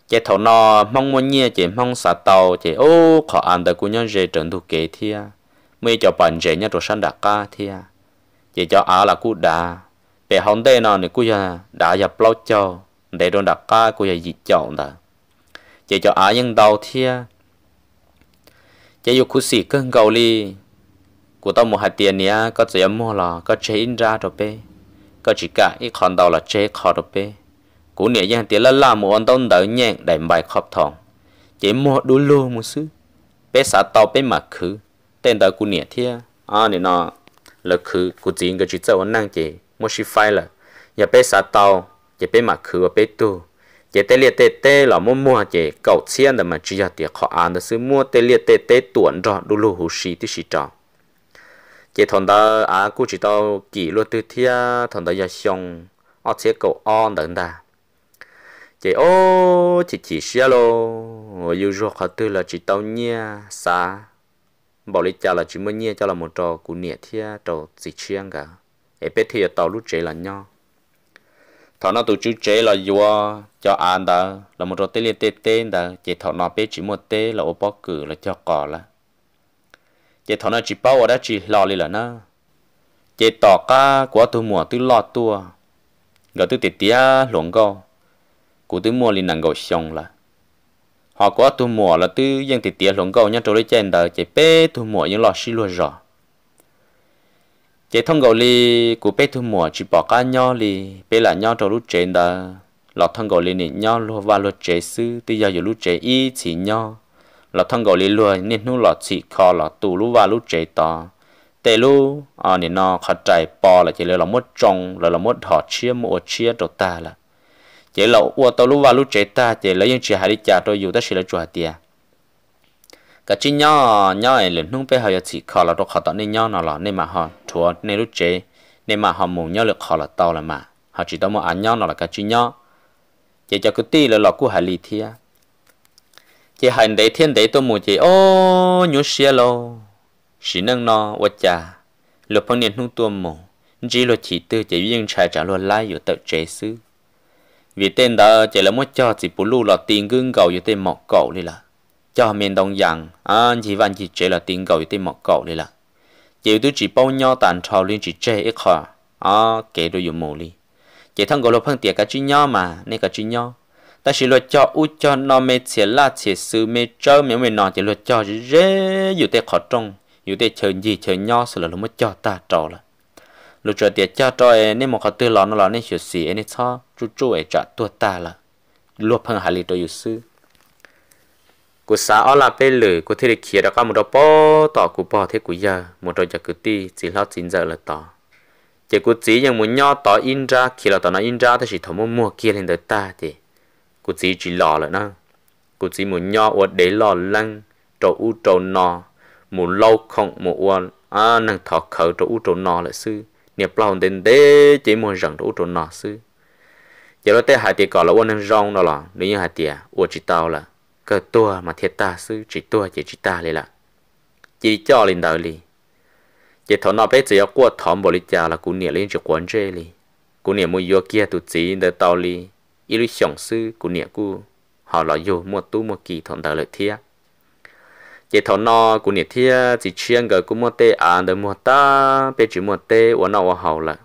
chế thầu nó mong muốn nhia chế mong xả tàu chế ô khó ăn được của nhân dễ trần thu kế thia mới cho bản dễ nhất rồi sẵn đã ca thia chế cho áo là cú đà về hôm đây nó này cú ya đã dập lâu cho để đồn đặt ca cú ya dị chọn đó chế cho áo nhân đầu thia chế yêu cú sĩ cơn gầu ly của tao một hạt tiền nia có chỉ mua là có chế in ra rồi bé có chỉ cả ít còn đầu là chế khó rồi bé cú nè giang tiền là làm một ông tông đỡ nhang đầy bài khóc thòng chỉ mua đủ lô một xứ bé xã tàu bé mặc khứ tên đỡ cú nè thia à nè nó là khứ cú chính cái chữ tàu năng chỉ mua xí phai là nhà bé xã tàu chỉ bé mặc khứ và bé tu chỉ tê liệt tê tê là mua mua chỉ cầu xiên là mà chỉ là tiền khó ăn là xứ mua tê liệt tê tê tuần rồi đủ lô hồ xí thì xí tròn chỉ thằng đó à cú chỉ tao kỷ luật từ thia thằng đó giờ xong ở chế cầu on đằng đó chị ô chị chị xia lô yêu ruột họ tư là chị tao nha xa bảo lý cha là chị mới nha cho là một trò của nhẹ thia trò chị chiang cả em biết thì tao lúc chế là nho thọ nó tụ chú chế là vua cho à an đó là một trò tên liên tên tên đó chị thọ nó biết chỉ một tên là ô bó cử là cho cỏ là chị thọ nó chỉ bao ở đó chỉ lo đi là nó chị tỏ ca của tôi mùa tôi lo tua gọi tôi tịt tía luồng câu cụ tư mua liền nàng gầu xong là họ có tư mua là tư dân thì tiền lồng gầu nhá trâu lấy chen đờ chạy bé tư mua những lọ xí luôn rõ chạy thông gầu li cụ bé tư mua chỉ bỏ cá nhau li bé là nhau trâu lúc chen đờ lọ thông gầu li nên nhau lúa và lúa chế sư tư giờ giờ lúc chế y chỉ nhau lọ thông gầu li luôn nên nu lọ chỉ kho lọ tù lúa và lúc chế to tê lu à nên nó khát chạy bò là chỉ lấy là mốt trồng là là mốt họ chia mua chia trâu ta là chế là ua tàu lúc vào lúc chế ta chế lấy những chuyện hại đi trả tôi dù ta sẽ lấy chuột tiền cái chuyện nhỏ nhỏ ấy lớn nung bé họ chỉ khó là đồ khó tận nên nhỏ nào là nên mà họ thua nên lúc chế nên mà họ muốn nhau lực khó là tàu là mà họ chỉ tao một ăn nhau nào là cái chuyện nhỏ chế cho cứ tí là lọ cú hại lì thia chế hành đấy thiên đấy tôi muốn chế ô nhớ xe lô xí nâng nó quá cha lục phong niên nung tuôn mồ chỉ lo chỉ tư chế những trái trả lo lai ở tự chế xứ vì tên đó chỉ là muốn cho chỉ bù lù là tiền gương cầu như tên mọc cầu đi là cho miền đông dạng anh chỉ văn chỉ chỉ là tiền cầu như tên mọc cầu đi là chỉ tôi chỉ bao nhau tàn trào lên chỉ chơi ít khó à kể đôi dùng mù đi chỉ thằng gọi là phân tiệt cái chuyện nhau mà nên cái chuyện nhau ta chỉ luật cho u cho nó mê chỉ là chỉ sự mê chơi mẹ mình nó chỉ luật cho dễ dù tên khó trông dù tên chơi gì chơi nhau sự là nó mới cho ta trò là lúc cho tiệt cho em nên một cái tư lọ nó lọ nên chuyện em nên cho chú chú ấy trả tua ta là luộc phăng hà lì tôi yêu sư cú xã ở là bê lử cú thiết để kia đã có một đôi bó tỏ cú bò thế cú giờ một đôi giờ cú ti chỉ lo chín giờ là tỏ chỉ cú chỉ nhưng muốn nho tỏ in ra khi là tỏ nó in ra thì chỉ thầm mua mua kia lên tới ta thì cú chỉ chỉ lò là nó cú chỉ muốn nho ở để lò lăng trầu u trầu nò muốn lâu không muốn uất à năng thọ khẩu trầu u trầu nò là sư nè lòng đến đế chỉ muốn rằng đủ trốn nọ sư giờ đó tê hai tiệt cỏ là uốn rong đó là nếu như hai tiệt uốn à, chỉ tao là cơ tua mà thiệt ta sư chỉ tua chỉ chỉ ta lấy là chỉ cho lên đời li chỉ thọ nọ bé chỉ có qua thọn bồ lý cha là cú nè lên chỗ quán chơi li cú nè mua yo kia tụt chỉ đời tao li ít lý sòng sư cú nè cú họ là vô mua tu mua kỳ thọ đời lợi thiệt chế thọ nó cũng nhiệt thia chỉ chuyên gờ của mua tê à đờ mua ta bê chỉ mua tê uống nó uống hậu là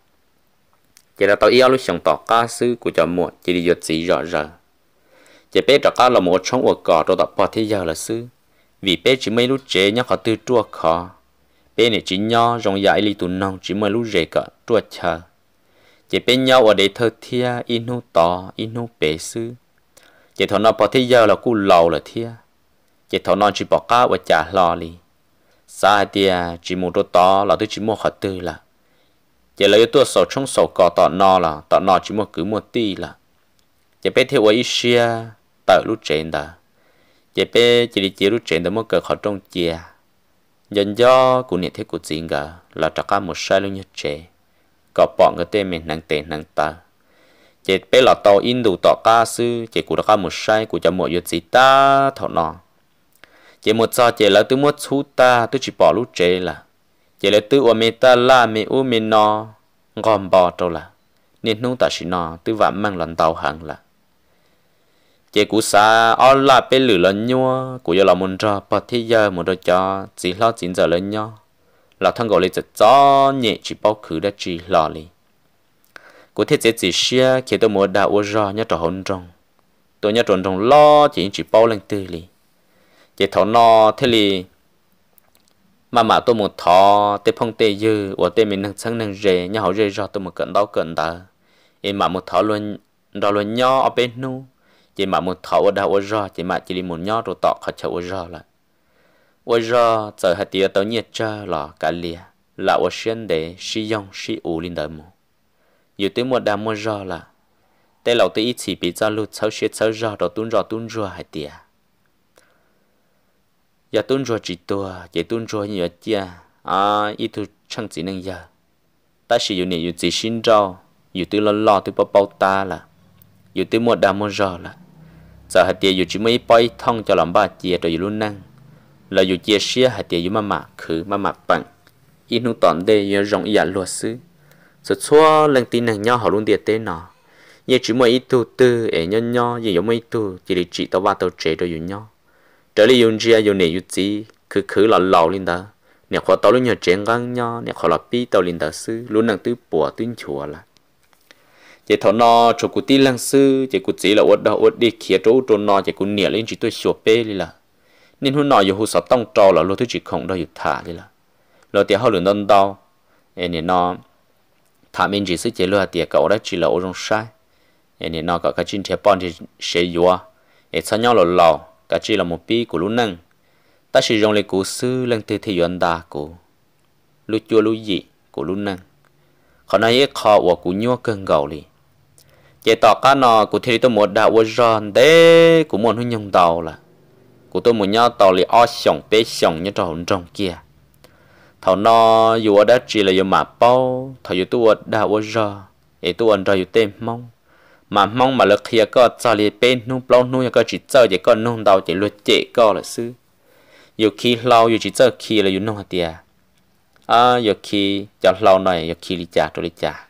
chế là tao yêu lúc sống tỏ ca sư của cho muộn chỉ đi giật gì rõ ràng chế bê trọ ca là một trong uống cỏ đồ tập bỏ thế giờ là sư vì bê chỉ mấy lúc chế nhắc họ tư chua khó bê này chỉ nho rong dài li tụ nong chỉ mấy lúc rề cỡ chua chờ chế bê nhau ở đây thơ thia inu tỏ inu bê sư chế thọ nó bỏ thế giờ là cu lầu là thiê chỉ thầu non chỉ bỏ cá và chả lò li sai tia chỉ mua đồ to là tôi chỉ mua khởi tư là chỉ lấy tôi sổ trong sổ cò tọ no là tọ no chỉ mua cứ mua ti là chỉ bé theo ấy xia tờ lúc trên đó chỉ bé chỉ đi chơi lúc trên đó mua cờ khởi trong chia nhân do của niệm thế của chính gà là trả cá một sai luôn nhất trẻ, có bọn người tên mình nặng tên nặng ta chỉ bé là tàu in đủ tọ ca sư chỉ của đó cá một sai của cho mọi việc gì ta thọ nọ chỉ một so chế là tôi muốn chú ta tôi chỉ bỏ lúc chế là chế là tôi ở mê ta la mê u mê no gom bỏ trâu là nên nung ta chỉ no tôi vạm mang lần tàu hàng là chế cú xa ở là bên lửa lần nhua cú giờ là muốn cho bật thế giờ muốn cho chỉ lo chín giờ lần nhau là thằng gọi là chỉ cho nhẹ chỉ bỏ khứ đã chỉ lo đi cú thế chế chỉ xia khi tôi muốn đào uo ra nhớ trò hôn trong tôi nhớ tròn trong lo chỉ chỉ bỏ lên từ li chỉ thọ no thế li mà mà tôi một thọ tê phong tê dư của tê mình nâng sáng nâng rề nhà họ rề do tôi một cận đau cận ta em mà một thọ luôn đó luôn nho ở bên nu chỉ mà một thọ ở đâu ở rò chỉ mà chỉ đi một nho rồi tọ khỏi chỗ ở rò là ở rò giờ hạt tiệt tao nhiệt cho là cả lìa là ở xuyên để sử dụng sử u linh đời mù dù tới một đam mua rò là tê lầu tê ít chỉ bị giao lụt sau xe sau rò rồi tuôn rò tuôn rò hạt tiệt giờ tuân rồi chỉ tua giờ tuân rồi nhiều chia à ít tu chẳng chỉ năng giờ ta chỉ dùng này dùng chỉ xin rau dùng tư lo lo tư bao bao ta là dùng tư mua đam mua rau là giờ hạt tiền dùng chỉ mấy bay thông cho làm ba chia rồi dùng luôn năng là dùng chia xia hạt tiền dùng mà mà khử mà mà bằng ít nung tòn đây giờ rộng ít luật sư giờ xóa lần tin năng nhau họ luôn tiền tên nó giờ chỉ mấy ít tu từ, ấy nhau nhau giờ dùng mấy tu chỉ để chỉ tao ba tao chế rồi dùng nhau trở lại dùng chia dùng này dùng gì cứ cứ là lâu linh ta, nè khó tao luôn nhờ chén ngang nhau nè khó là pi tao linh ta sư luôn đang tư bỏ tuyên chùa là chỉ thọ nó cho cụ tin lăng sư chỉ cụ chỉ là uất đau uất đi khía chỗ chỗ nó chỉ cụ nhẹ lên chỉ tôi sửa bê đi là nên hôm nọ dù hồ sập tông trò là luôn thứ chỉ không đó dù thả đi là lo tiếc họ lượng đơn đau nên nó thả mình chỉ sự chỉ lo tiếc cậu đó chỉ là ô trong sai nên nó có cái chuyện thiệp bọn thì sẽ yếu à sao nhau là lâu cả chỉ là một pi của lũ năng ta sử dụng lấy cổ sư lên từ thì dọn đà cổ lũ chua lũ dị của lũ năng họ nói ấy khó của cụ nhua cơn gầu lì chế tỏ cá nọ cụ thì tôi một đạo vô giòn đế của một hướng nhông tàu là của tôi một nhau tàu lì o sòng bê sòng như tròn trong kia thảo nọ dù ở đó chỉ là dù mà bao thảo dù tôi đạo vô giòn ấy tôi ăn ra dù tên mong mà mong mà lực hiệp có cho liền bên nung bao nung có chỉ cho chỉ có nung đầu chỉ luật chế có là sư yêu khi lâu dù chỉ cho khi là dù nung hạt tiền à dù khi cho lâu này dù khi đi trả rồi đi trả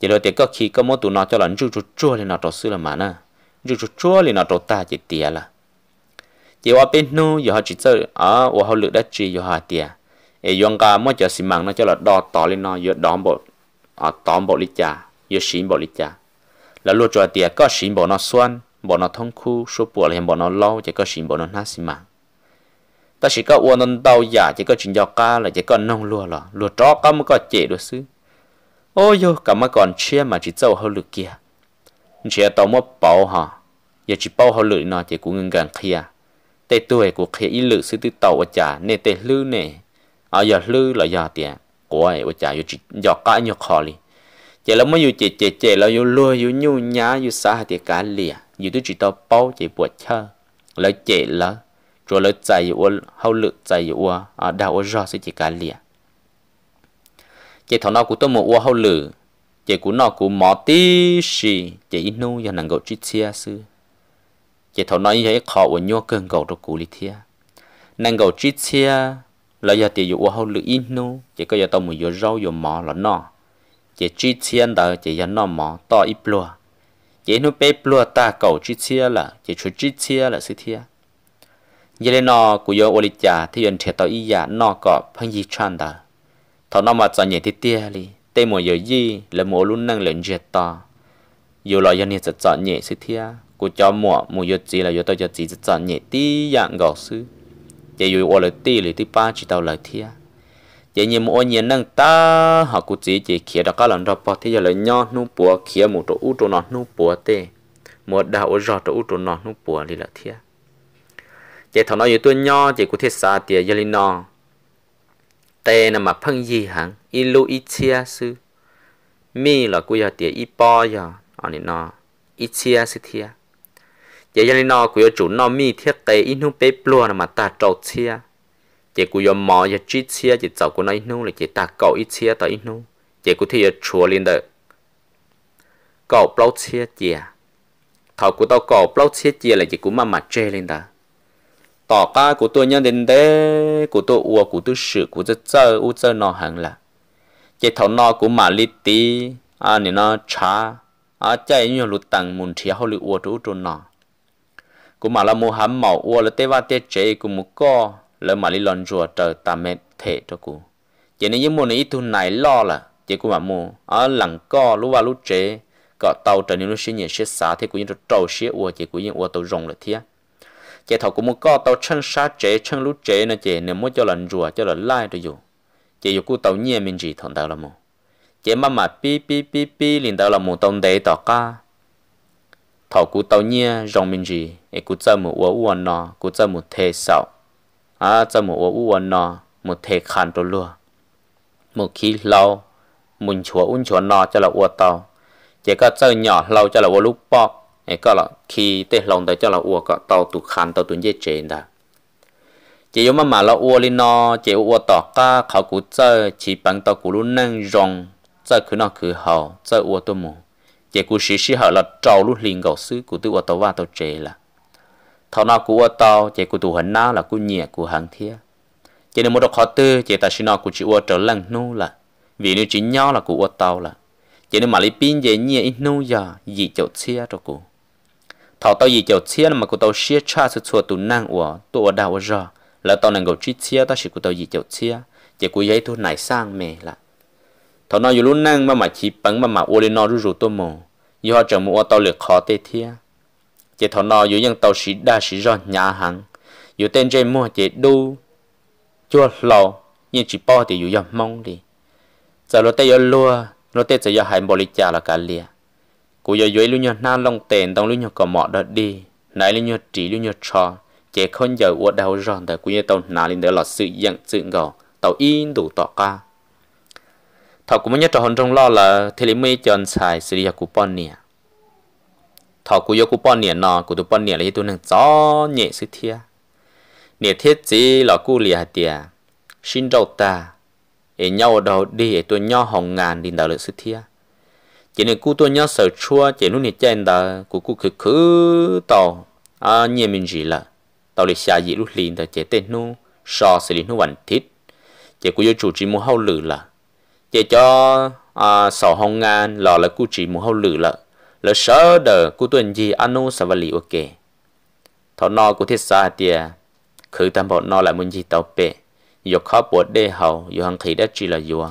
chỉ là tiền có khi có mỗi tụi nó cho là chú chú chua lên nọ trò sư là mà nè chú chú chua lên nọ trò ta chỉ tiền là chỉ qua bên nu giờ họ chỉ chơi à, qua họ lựa đất chỉ giờ họ tiền ấy dùng cả mỗi giờ xi măng nó cho là đo tỏ lên nọ, giờ đón bộ à tóm bộ lịch trả giờ xin bộ lịch trả là lúa cho tiệt có xịn bỏ nó xoan bỏ nó thông khu số bùa liền bỏ nó lâu chỉ có xịn bỏ nó nát xịn mà ta chỉ có uốn nó đau giả chỉ có chuyện giao ca là chỉ có nông lúa là lúa trò có mới có chế được xứ ôi yo cả mà còn chia mà chỉ giàu hơn lực kia chia tàu mất bảo hả giờ chỉ bảo hơn lực nó chỉ cũng ngừng gần kia tê tuổi của khi ý lực sư tư tàu ở chả nè tê lư nè à giờ lư là giờ tiền của ấy ở chả giờ chỉ giờ ca nhiều khó liền chị là mới yêu chị chị chị là yêu lua yêu nhu nhá yêu xã hạt thì cả lìa yêu tôi chỉ tao bao chị buộc chơ là chị là rồi lời dạy yêu hậu lự dạy yêu à đào yêu rõ sẽ chị cả lìa chị thằng nào cũng tôi một yêu hậu lự chị cũng nó cũng mò tí xì chị ít nu giờ nàng gậu chít xia sư chị thằng nói vậy khó của nhua cơn gậu đâu cú lì thia nàng gậu chít xia là giờ thì yêu hậu lự ít nu chị có giờ tao một yêu rau yêu mò là nó chỉ chi chiến đó chỉ nhận nó mà to ít lúa chỉ nó bé lúa ta cầu chi chia là chỉ chú chi chia là sự thiệt giờ lên nó cũng do ô lịch giả thì yên thiệt tao ý giả dạ nó có phân gì chăn đó thằng nó mà cho nhảy thì tiếc đi tây mùa giờ gì là mùa luôn năng lệnh chết to dù lo dân hiện sẽ chọn nhảy sự thiệt cô cho mùa mùa giờ gì là giờ tôi giờ gì sẽ chọn nhẹ tí dạng gạo sư chỉ dù ô lịch ti là tí ba chỉ tao lời thiệt chỉ như mỗi nhiên năng ta họ cũng chỉ chỉ khía đó có lần đó bỏ thì giờ lại nhau nu bùa khía một chỗ u chỗ nọ nu bùa tê một đạo rõ chỗ u chỗ nọ nu bùa thì là thiệt chỉ thằng nói tôi nhau chỉ cũng thiết xa tiệt giờ lên nọ tê nằm mà phăng gì hẳn ilu ichia sư mi là cũng giờ tiệt ipo giờ anh này nọ ichia sư thiệt giờ giờ lên nọ giờ chủ nọ mi thiết tê inu bê plua nằm mà ta trâu thiệt chỉ cú yếm mò giờ chít xia chỉ cháu cú nói nu là chỉ ta cậu ít xia tới nu chỉ cú thì chùa lên đợi cậu bao xia chỉ thảo cú tao cậu bao xia chỉ là chỉ cú mà mà chê lên đó tỏ ca của tôi nhận đến thế của tôi uo của tôi sự của tôi chơi u chơi nó hàng là chỉ thảo nó của mà lít tí à nè nó chả à chạy như lụt tặng muốn chia lụt uo trú trốn nó của mà là mua hám màu ua là tê va tê chế của một co lỡ mà lý lòn rùa trời ta mẹ thể cho cụ chỉ nên những môn này thu này lo là chỉ cụ mà mua ở lằng co lúc vào lúc chế có tàu trở nên nó sinh nhật sẽ xả thì cũng như trâu xế ua chỉ cũng như ua tàu rồng là thế chỉ thầu cũng muốn co tàu chân xá chế chân lúc chế nó chỉ nên muốn cho lần rùa cho lần lai rồi dù chỉ dù cụ tàu nhẹ mình gì thằng tàu là mua chỉ mà mà pi pi pi pi liền tàu là mua tông đế tàu ca thầu cụ tàu nhẹ rồng mình gì ấy cụ chơi một ua ua nó cụ chơi một thế sao à cho một u uẩn nọ một thể khăn đồ lúa một khi lâu mình chúa un chúa nọ cho là u tàu chỉ có chơi nhỏ lâu cho là u lúc bọ ấy có là khi tết lòng tới cho là u có tàu tụ khăn tàu tụ dễ trên đã. chỉ yếu mà mà là u lên nọ chỉ u tàu cả khảo cứu chơi chỉ bằng tàu cứu luôn năng rong chơi cứ nọ cứ hậu chơi u tôi mù chỉ cụ sĩ sĩ hậu là trâu luôn liền gạo sứ cụ tự u tàu va tàu chế là thọ nó cú ô tô chỉ cú tụ hình nó là cú nhẹ cú hàng thia chỉ nên một đọc khó tư chỉ ta xin nó cú chỉ ô trở lần nu là vì nếu chỉ nhỏ là cú ô tô là chỉ nên mà lấy pin về nhẹ ít nu giờ gì chậu xia cho cú thọ tao gì chậu xia mà cú tao xia cha sự chua tụ năng của tụ ở đào giờ là tao nên gầu chít xia ta chỉ cú tao gì chậu xia chỉ cú giấy thu này sang mẹ là thọ nó dù lúc năng mà mà chỉ bằng mà mà ô lên nó rủ rủ tôi mồ như giờ chẳng mua tao lược khó tê thia chỉ thọ nọ dù nhân tàu sĩ đa sĩ do nhà hàng dù tên trên mua chỉ đu chua lò nhưng chỉ po thì dù dòng mong đi giờ lo tê giờ lúa lô tê giờ hai bò lì chả là cả lìa cụ giờ dưới luôn nhau, na long tiền tông luôn nhau cỏ mọ đợt đi nãy luôn nhau trí luôn nhau trò chỉ không giờ uất đau ròn tại cụ giờ tàu nà lên đỡ lọt sự giận sự ngỏ tàu in đủ tọa ca thọ cũng nhớ trò hồn trong lo là thế lý mê chọn xài sự đi học của bọn nè thọ cú yo cú bao nhiêu nọ cú tụ bao nhiêu lấy tụ nâng gió nhẹ sự thia nhẹ thiết gì là cú lìa tiề xin đầu ta ở nhau đầu đi ở tôi nhau hồng ngàn đi đầu lợi sự thia chỉ nên cú tôi nhau sợ chua chỉ lúc này trên đó cú cú cứ cứ tàu à nhẹ mình gì là tàu lịch xa gì lúc liền tàu chỉ tên nu so xử lý nu hoàn thiết chỉ cú yo chủ chỉ mua hậu lử là chỉ cho à sầu hồng ngàn lò là cú chỉ mua hậu lử là lỡ sợ đỡ của tuần gì anh anu sa vali ok thọ no của thiết xa tiề khử tam bộ no là muốn gì tàu bể dục khó bộ đê hầu dù hăng khí đã chỉ là dùa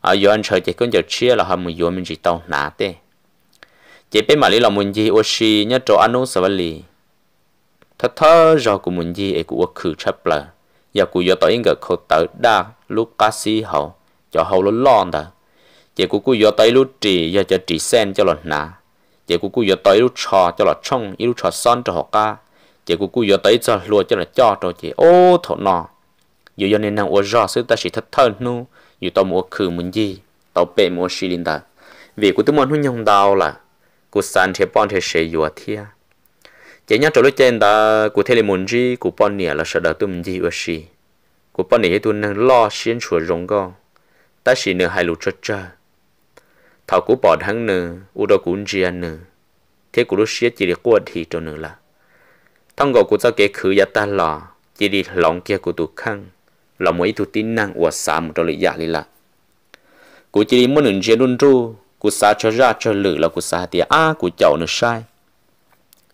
ở à, dù anh trời chỉ con giờ chia là hầm mùi dùa mình chỉ tàu nã tê chỉ biết mà lý là muốn gì ô xì nhớ chỗ anu sa vali thật thơ do của muốn gì ấy của khử chấp là giờ của giờ tới ngờ khổ tới đa lúc cá si hầu cho hầu lớn lon đó chỉ của của giờ tới lúc trì giờ cho trì sen cho lần nã chỉ cú cú vừa tới lúc trò cho là trong lúc trò son cho họ ca chỉ cú cú vừa tới cho lùa cho là cho cho chỉ ô thọ nọ vừa giờ nên nàng ô rõ sự ta chỉ thất thân nu vừa tao mua khử muốn gì tao bể mua xì linh ta vì cú tôi muốn hôn nhông đào là cú san thế bọn thế sẽ vừa thia chỉ nhắc cho lúc trên ta cú thế là muốn gì cú bọn nè là sợ đào tôi muốn gì ở xì cú bọn nè tôi năng lo xuyên chuột rong go ta chỉ nửa hai lũ chơi chơi thảo cú bỏ thằng nè u đó cũng chia nè thế cú lúc xưa chỉ để quật thì cho nữa là thông qua cú cho cái khử giá ta lò chỉ đi lòng kia của tụ khăng là mỗi tụ tin năng của xã một trong lý giả lý là cú chỉ đi muốn nền chia đun ru cú xã cho ra cho lử là cú xã thì a cú chậu nữa sai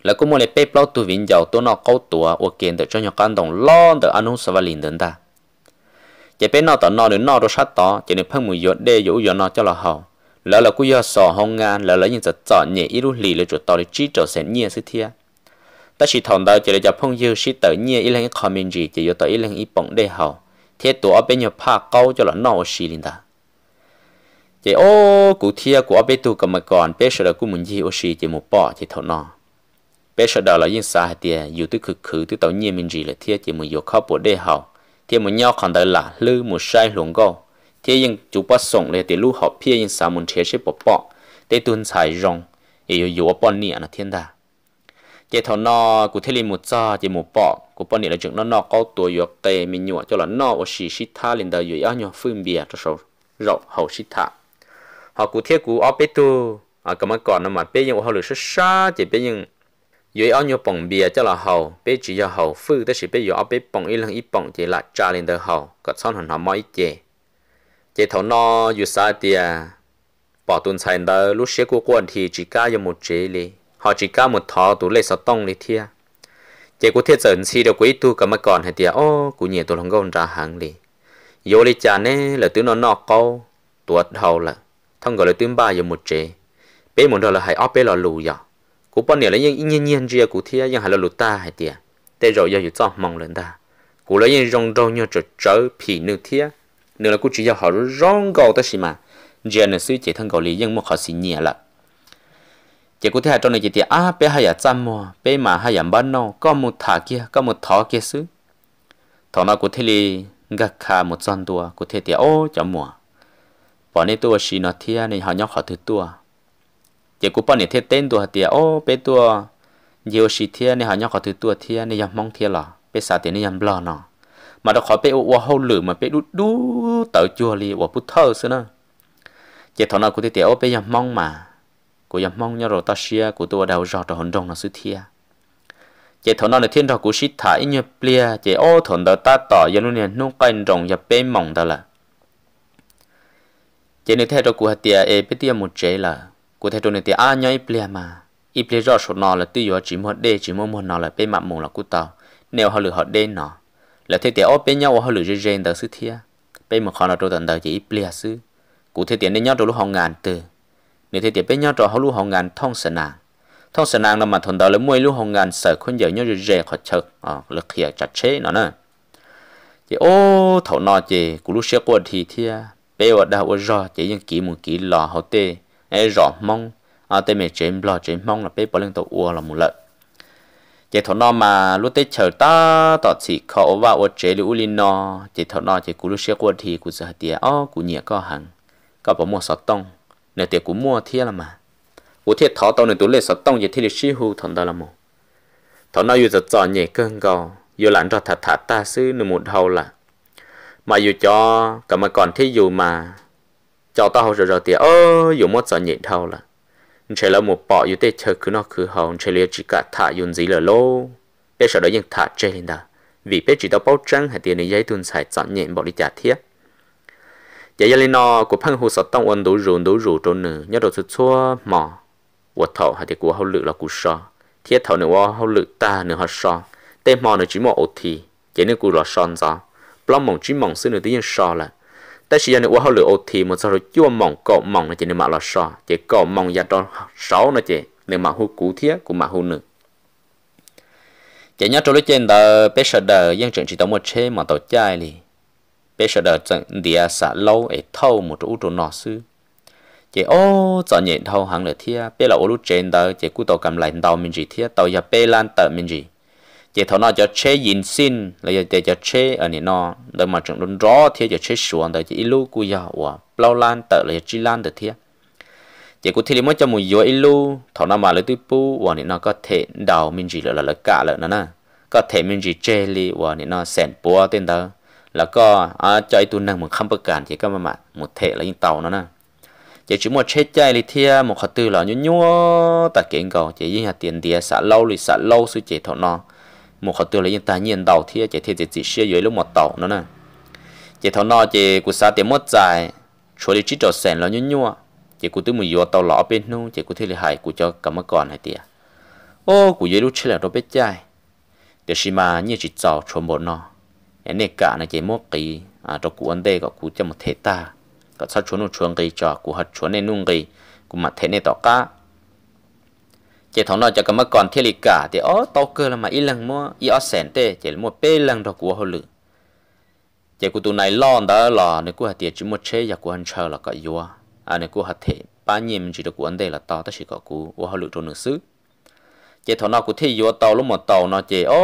là cú mua lại bếp bao tụ vinh giàu tụ nọ câu tụ ở kiện để cho nhà căn đồng lo để anh hùng sờ vào liền đến ta chỉ bên nọ tao nọ đến nọ đồ sát tao chỉ nên phân mùi giọt đê dụ giọt nó cho là hậu lỡ là cú do sò hông ngan lỡ là những giật giỏ nhẹ ít lúc lì lấy chuột tàu để chi trở sẽ nhẹ sự thia ta chỉ thòng đầu chỉ là cho phong dư sĩ tự nhẹ ít lên comment gì chỉ vô tới ít lên ít bóng đề hậu thế tụ ở bên nhà pa câu cho là nọ xì linh ta chỉ ô cụ thia của ở bên tụ cầm mà còn bé sợ là cú muốn gì ô xì chỉ một bỏ chỉ thầu nọ bé sợ đầu là những xa hạt tiền dù tới khử khử tới tàu nhẹ mình gì là thia chỉ muốn vô khó bộ đề hậu thia muốn nhau còn đợi là lư một sai luồng câu thế nhưng chú bác sống lại từ lưu học phía nhưng sao muốn chế chế bỏ bỏ để tuân xài rong để yếu yếu bỏ nịa là thiên đà chế thọ nọ cụ thể liền một cho chế một bỏ cụ bỏ nịa là chuyện nọ nọ có tuổi yếu tệ mình nhọ cho là nọ ở xì xí tha liền đời yếu nhọ phương bìa cho sầu rậu hậu xí tha họ cụ thế cụ ở bê tu à cảm ơn còn nó mà bê nhưng họ lười xuất xa chế bê nhưng dưới ao nhiều bông bia cho là hầu bé chỉ cho hầu phư tới sự bé dưới ao bé bông ít lần ít bông chỉ là trà lên tới hầu có son hẳn họ mọi chế chế thấu nó, dù sa tia à, bỏ tuần sai đó lúc xế của quân thì chỉ ca cho một chế li họ chỉ ca một thọ tủ lệ sáu tông li thia chế của thiết dẫn si được quý tu cả mà còn hay tia ô của nhiều tụ lòng gôn ra hàng li vô li cha nè là tứ nó nọ câu tuột hầu là thông gọi là tứ ba giờ một chế bé một đó là hay óp bé là lù giờ cú bọn này là những nhiên nhiên riêng cú thia nhưng hay là lù ta hay tia tê rồi giờ dù cho mong lên ta cú lấy những rong rong như trở trở phì nước thia nữa là cô chỉ cho họ rong gạo đó xí mà giờ nữa suy chỉ thân gầu lý nhưng mà họ xin nhẹ là chỉ có thể hai trong này chỉ tiếc à bé hai là chăm mò bé mà hai là bán nó có một thả kia có một thọ kia xứ thọ nó có thể là gạt khá một trăm tua có thể tiếc ô chậm mùa bọn này tua xí nó thia này họ nhóc họ thứ tua chỉ có bọn này thiết tên tua tiếc ô bé tua nhiều xí thia này họ nhóc họ thứ tua thia này mong thia là bé xả tiền này làm lo nó mà nó khỏi bé ô hâu lử mà bé đu đu tở chùa li ô bút thơ xưa nữa chỉ thằng nào cũng thấy ô bé yam mong mà của yam mong nhau rồi ta xia của tôi đầu rọt rồi hồn rong nó suy thia chỉ thằng nào là thiên rọ của xít thả như plia chỉ ô thằng đó ta tỏ giờ luôn nè nung cây rong yap bé mong đó là chỉ nếu theo rọ của hạt tia e bé tia một chế là của theo tôi này tia a nhau plia mà ít plia rọ số nó là tiêu chỉ một đê chỉ một một nó là bé mặn mông là của tao nếu họ lừa họ đê nó là thế tiền ô bên nhau họ lựa riêng đỡ sư thia bên một khó nào trâu tận đỡ chỉ bia sư cụ thế tiền đến nhau trâu lúc họ ngàn từ nếu thế tiền bên nhau trâu họ lúc họ ngàn thông sơn nàng thông sơn nàng là mà thuần đỡ lấy mui lúc họ ngàn sợ khuyên giờ nhau riêng họ chật à ờ, lực hiệp chặt chế nó nè, chỉ ô thầu nọ chỉ cụ lúc xếp quật thì thia bên ở đã ở rõ chỉ những kỹ một kỹ lò họ tê ai rõ mong à ờ, tê mẹ chém lò chém mong là bên bỏ lên tàu ua là một lợi chỉ thọ nó mà lúc tết chờ ta tọt chỉ khẩu và ô chế lưu linh nó chỉ thọ nó chỉ cú lúc xe quật thì cú sợ tiệt ó cú nhẹ có hàng có bỏ mua sọt tông nè tiệt cú mua thiệt là mà cú thiệt thọ tông nè tú lệ sọt tông chỉ thiệt xí hù thằng đó là mồ thọ nó vừa giờ giò nhẹ cơn gò vừa lặn ra thả thả ta xứ nửa một hầu là mà dù cho cả mà còn thế dù mà cho tao rồi rồi tiệt ơ dù mất sợ nhẹ thầu là chơi là một bọ yếu tế thơ cứ nó cứ hồng chơi lia chỉ cả thả yun gì là lô để sau đó nhưng thả chơi lên đó vì bé chỉ tao bao trăng hay tiền này giấy tuần xài chọn nhẹ bỏ đi trả thiết giờ giờ lên nó của phăng hồ sọt tông quân đủ rùn đủ rù trốn nữa nhớ đồ chút xua mỏ quật thầu hay tiền của hậu lự là cú sọ thiết thầu nữa hậu lự ta nữa hậu sọ tên mỏ nữa chỉ mỏ ột thì chỉ nữa cú là son gió plong mỏng chỉ mỏng xưa nữa tiếng sọ là thì một số mỏng mỏng แต่สิ่งนี้ว่าเขาเหลือโอทีมันจะรู้ยั่วมองก็มองนะเจนึกมาละชอเจก็มองยาดอนเสานะเจนึกมาหูกูเทียกูมาหูหนึ่ง chỉ nên nên là sò, chỉ chỉ chỉ mỏng sáu cú nhớ trong lúc trên đó bé sợ đờ dân trận chỉ tao một chế mà tao chai đi. bé sợ đờ trận địa xả lâu để thâu một chỗ chỗ nọ sư chỉ ô cho nhện thâu hàng lửa thia bé là ô lúc trên đó chỉ cú tao cầm lại đầu mình gì thia tao giờ bé lan tờ mình gì chỉ thọ nó cho chế yin xin là giờ để cho chế ở nè nó đợi mà chúng đun rõ thì cho chế xuống đợi chỉ lưu cú giờ và plau lan tự là chỉ lan được thiệt chỉ cú thì mới cho mùi yếu ilu thọ nó mà lấy túi pu và nè nó có thể đào mình chỉ là là cả là nó nè có thể mình chỉ chế li và nè nó sẹn bùa tên đó là có à, cho ai tu năng một không bất cản chỉ có mà một thể là những tàu nó nè chỉ chỉ một chết chạy thì thia một khát tư là nhú nhú ta kiện cầu chỉ như hạt tiền địa xả lâu thì xả lâu suy chế thọ nó một họ tiêu lấy tài nhiên đầu thia thiết thiệt chỉ xe dưới lúc một tàu nữa nè chỉ thằng nọ chỉ cụ sa tiền mất dài chỗ đi chỉ trò sèn lo nhún nhua chỉ cụ tư mùi vô tàu lọ bên nung chỉ cụ thiết là hại cụ cho cầm mắt còn hay tiệt ô cụ dưới lúc chỉ là đâu biết chai để xí mà như chỉ giàu chuẩn bộ nó anh này cả này chỉ mất kỳ à cho cụ anh đây có cụ cho một thế ta có sao chuẩn nó chuẩn kỳ cho cụ hạt chuẩn nên nung kỳ cụ mặt thế này tỏ cá chỉ thằng nó cho cái mà còn thiên lý cả thì ó tàu cơ là mà ít lần mua ít ó sẻn tê chỉ một bê lần đó của hồ lử chỉ của tụi này lo đó là nếu của hạt tiệt chỉ một chế và của anh chờ là có yếu à, à nếu của hạt thể ba nhiệm chỉ được của anh đây là tàu tất chỉ có cú của hồ lử trong nước xứ chỉ thằng nó của thi yếu tàu lúc mà tàu nó chỉ ó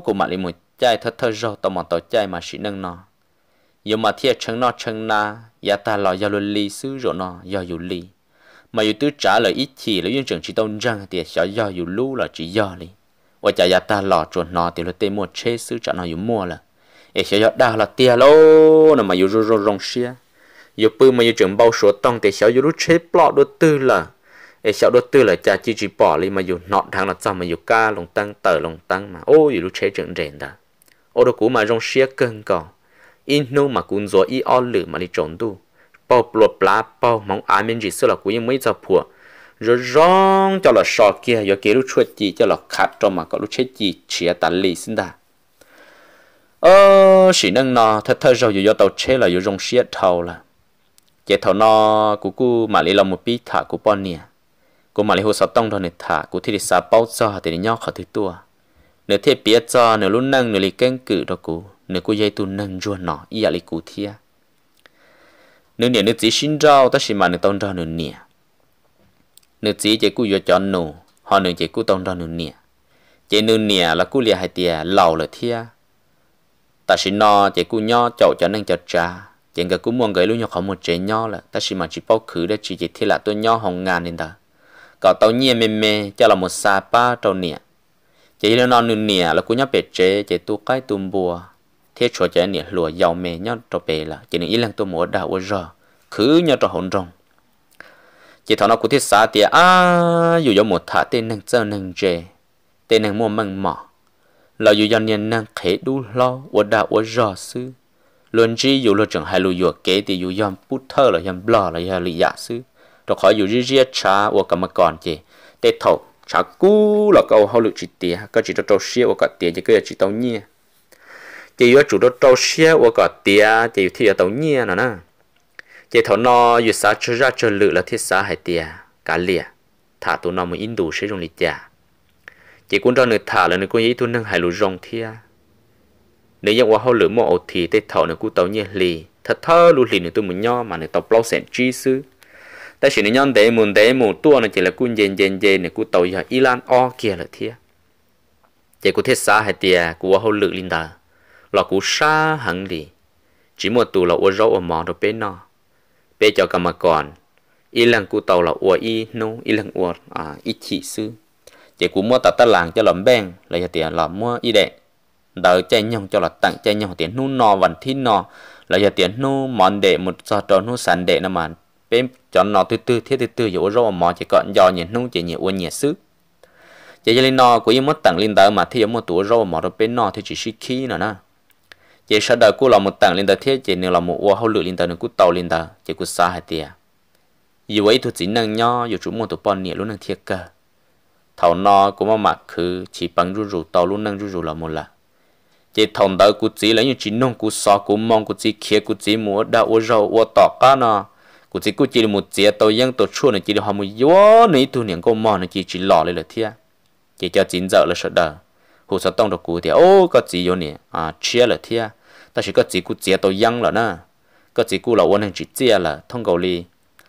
của mà đi một chai thật thật rồi tàu mà tàu chai mà chỉ nâng nó yếu mà thiết chân nó chân na ya ta lo ya luôn li xứ rồi nó ya yu li mà dù tôi trả lời ít chỉ là yên trường chỉ tông rằng thì sẽ do dù lưu là chỉ do đi và chả giá ta lò chuột nọ thì là tên mua chế sư trả nó dù mua là ế sẽ do đa là tia lô nè mà dù rô rô rong xia dù bư mà dù trường bao số tông thì sẽ dù lúc chế bỏ đồ tư là ế sẽ đồ tư là chả chỉ chỉ bỏ đi mà dù nọ thằng là sao mà dù ca lồng tăng tờ lồng tăng mà ô dù lúc chế trường rèn đã, ô đô cú mà rong xia cơn cò in nô mà cũng rồi y o lử mà đi trốn tu bao lột lá bao mong ai mình gì xưa là cuối mới cho phù rồi rong cho là sọ kia giờ kia lúc chua chi cho là khát cho mà có lúc chết chi chia tản lì xin đa, ờ chỉ năng nó thật thật rồi giờ tàu chết là giờ rong xia thầu là chế thầu nó cú cú mà lấy lòng một bí thả cú bọn nè cú mà lấy hồ sáu tông thôi này thả cú thì đi xa bao cho thì đi nhau khỏi thứ tua nếu thế biết cho nếu lúc nâng nếu lấy canh cử đó cú nếu cú dây tu nâng ruột nó ý à lấy cú thia nửa nè nửa chỉ xin rau ta xin mà nửa tông rau nửa nè nửa chỉ chỉ cú vừa chọn nổ họ nửa chỉ cú tông rau nửa nè chỉ nửa nè là cú lia hai tia lầu là thia ta xin no chỉ cú nho chậu cho nên cho trà chỉ cái cú muốn gửi luôn nhau khó một chế nho là ta xin mà chỉ bao khử để chỉ chỉ thi là tôi nho hồng ngàn nên ta cậu tao nhẹ mềm mềm cho là một sa pa trâu nè chỉ là non nửa nè là cú nhóc bẹt chế chỉ tu cái tùm bùa thế chỗ trẻ nè lùa giàu mè nhau trò bề là chỉ nên ý lăng tôi mua đào ở rò cứ nhau trò hỗn rong chỉ thằng nào cũng thích xã thì à dù cho một thả tên năng chơi năng chè tên năng mua măng mỏ là dù cho nhân năng khế đu lo ở đào ở rò sư luôn chi dù lo chẳng hay lùi dù kế thì dù yom bút thơ là yom blo là yom lì dạ sư rồi khỏi dù ri ri cha ở cả mà còn chè tê thầu chả cú là câu hậu lực chỉ tiền có chỉ cho trâu xia ở cả tiền chỉ cứ chỉ tao nhia chỉ có chủ đó trâu xe và cả tia chỉ thì ở tàu nhia nó nè chỉ thọ nó dù sa chơi ra chơi lự là thiết sa hay tia cả lìa thả tụ nó mới in đủ sử dụng lịch giả chỉ cũng cho người thả là người cũng ý tu nâng hải lũ rong thia nếu như qua hậu lửa mộ thì tê thọ người cũng tàu nhia lì thật thơ lũ lì người tôi muốn nho mà người tàu bao sen chi sư ta chỉ nên nhon để muốn để muốn tua nó chỉ là cũng dền dền dền người cũng tàu giờ Iran o kia là thia chỉ cũng thiết sa hay tia cũng qua hậu lự linh đà lọ cú xa hẳn đi chỉ một tù là ua rau ở mỏ rồi bé nó bé cho cả mà còn y lần cú tàu là ua y nô y lần ua à y chỉ sư chỉ cú mua tạt tạt làng cho lòm bèn lấy cho tiền lòm mua y đệ đỡ chạy nhong cho là tặng chạy nhong tiền nô nò vẫn thi nò lấy cho tiền nô món đệ một so trò nô sản đệ nó mà bé cho nó từ từ thiết từ từ giờ ua rau ở mỏ chỉ còn giò nhện nô chỉ nhiều ua nhẹ sức chỉ cho lên nò của y mất tặng lên đỡ mà thi ở một tủ rau mỏ rồi bé nò thì chỉ suy khí nữa nè chỉ sau đó cô là một tầng lên đó thế chỉ nếu là một ô hậu lửa lên đó nó cú tàu lên đó chỉ cú xa hai tia dù vậy tôi chỉ năng nho dù chúng một tổ bọn nhẹ luôn năng thiệt cơ thầu nó cũng mà mặc khứ chỉ bằng rú rú tàu luôn năng rú rú là một là chỉ thằng đó cú chỉ là như chỉ nông cú so cú mong cú chỉ khía cú chỉ mua đã ô rau ô tỏ cá nó cú chỉ cú chỉ là một chỉ tàu dân tàu chua này chỉ là một mua này tu niệm cô mò này chỉ chỉ lò lên là thiệt chỉ cho chính giờ là sợ đời hồ sơ tông đồ cũ thì ô có gì rồi nè à chia là thia ta chỉ có gì cũng chia tôi yăng là na có gì cũng là quan hệ chỉ chia là thông cầu li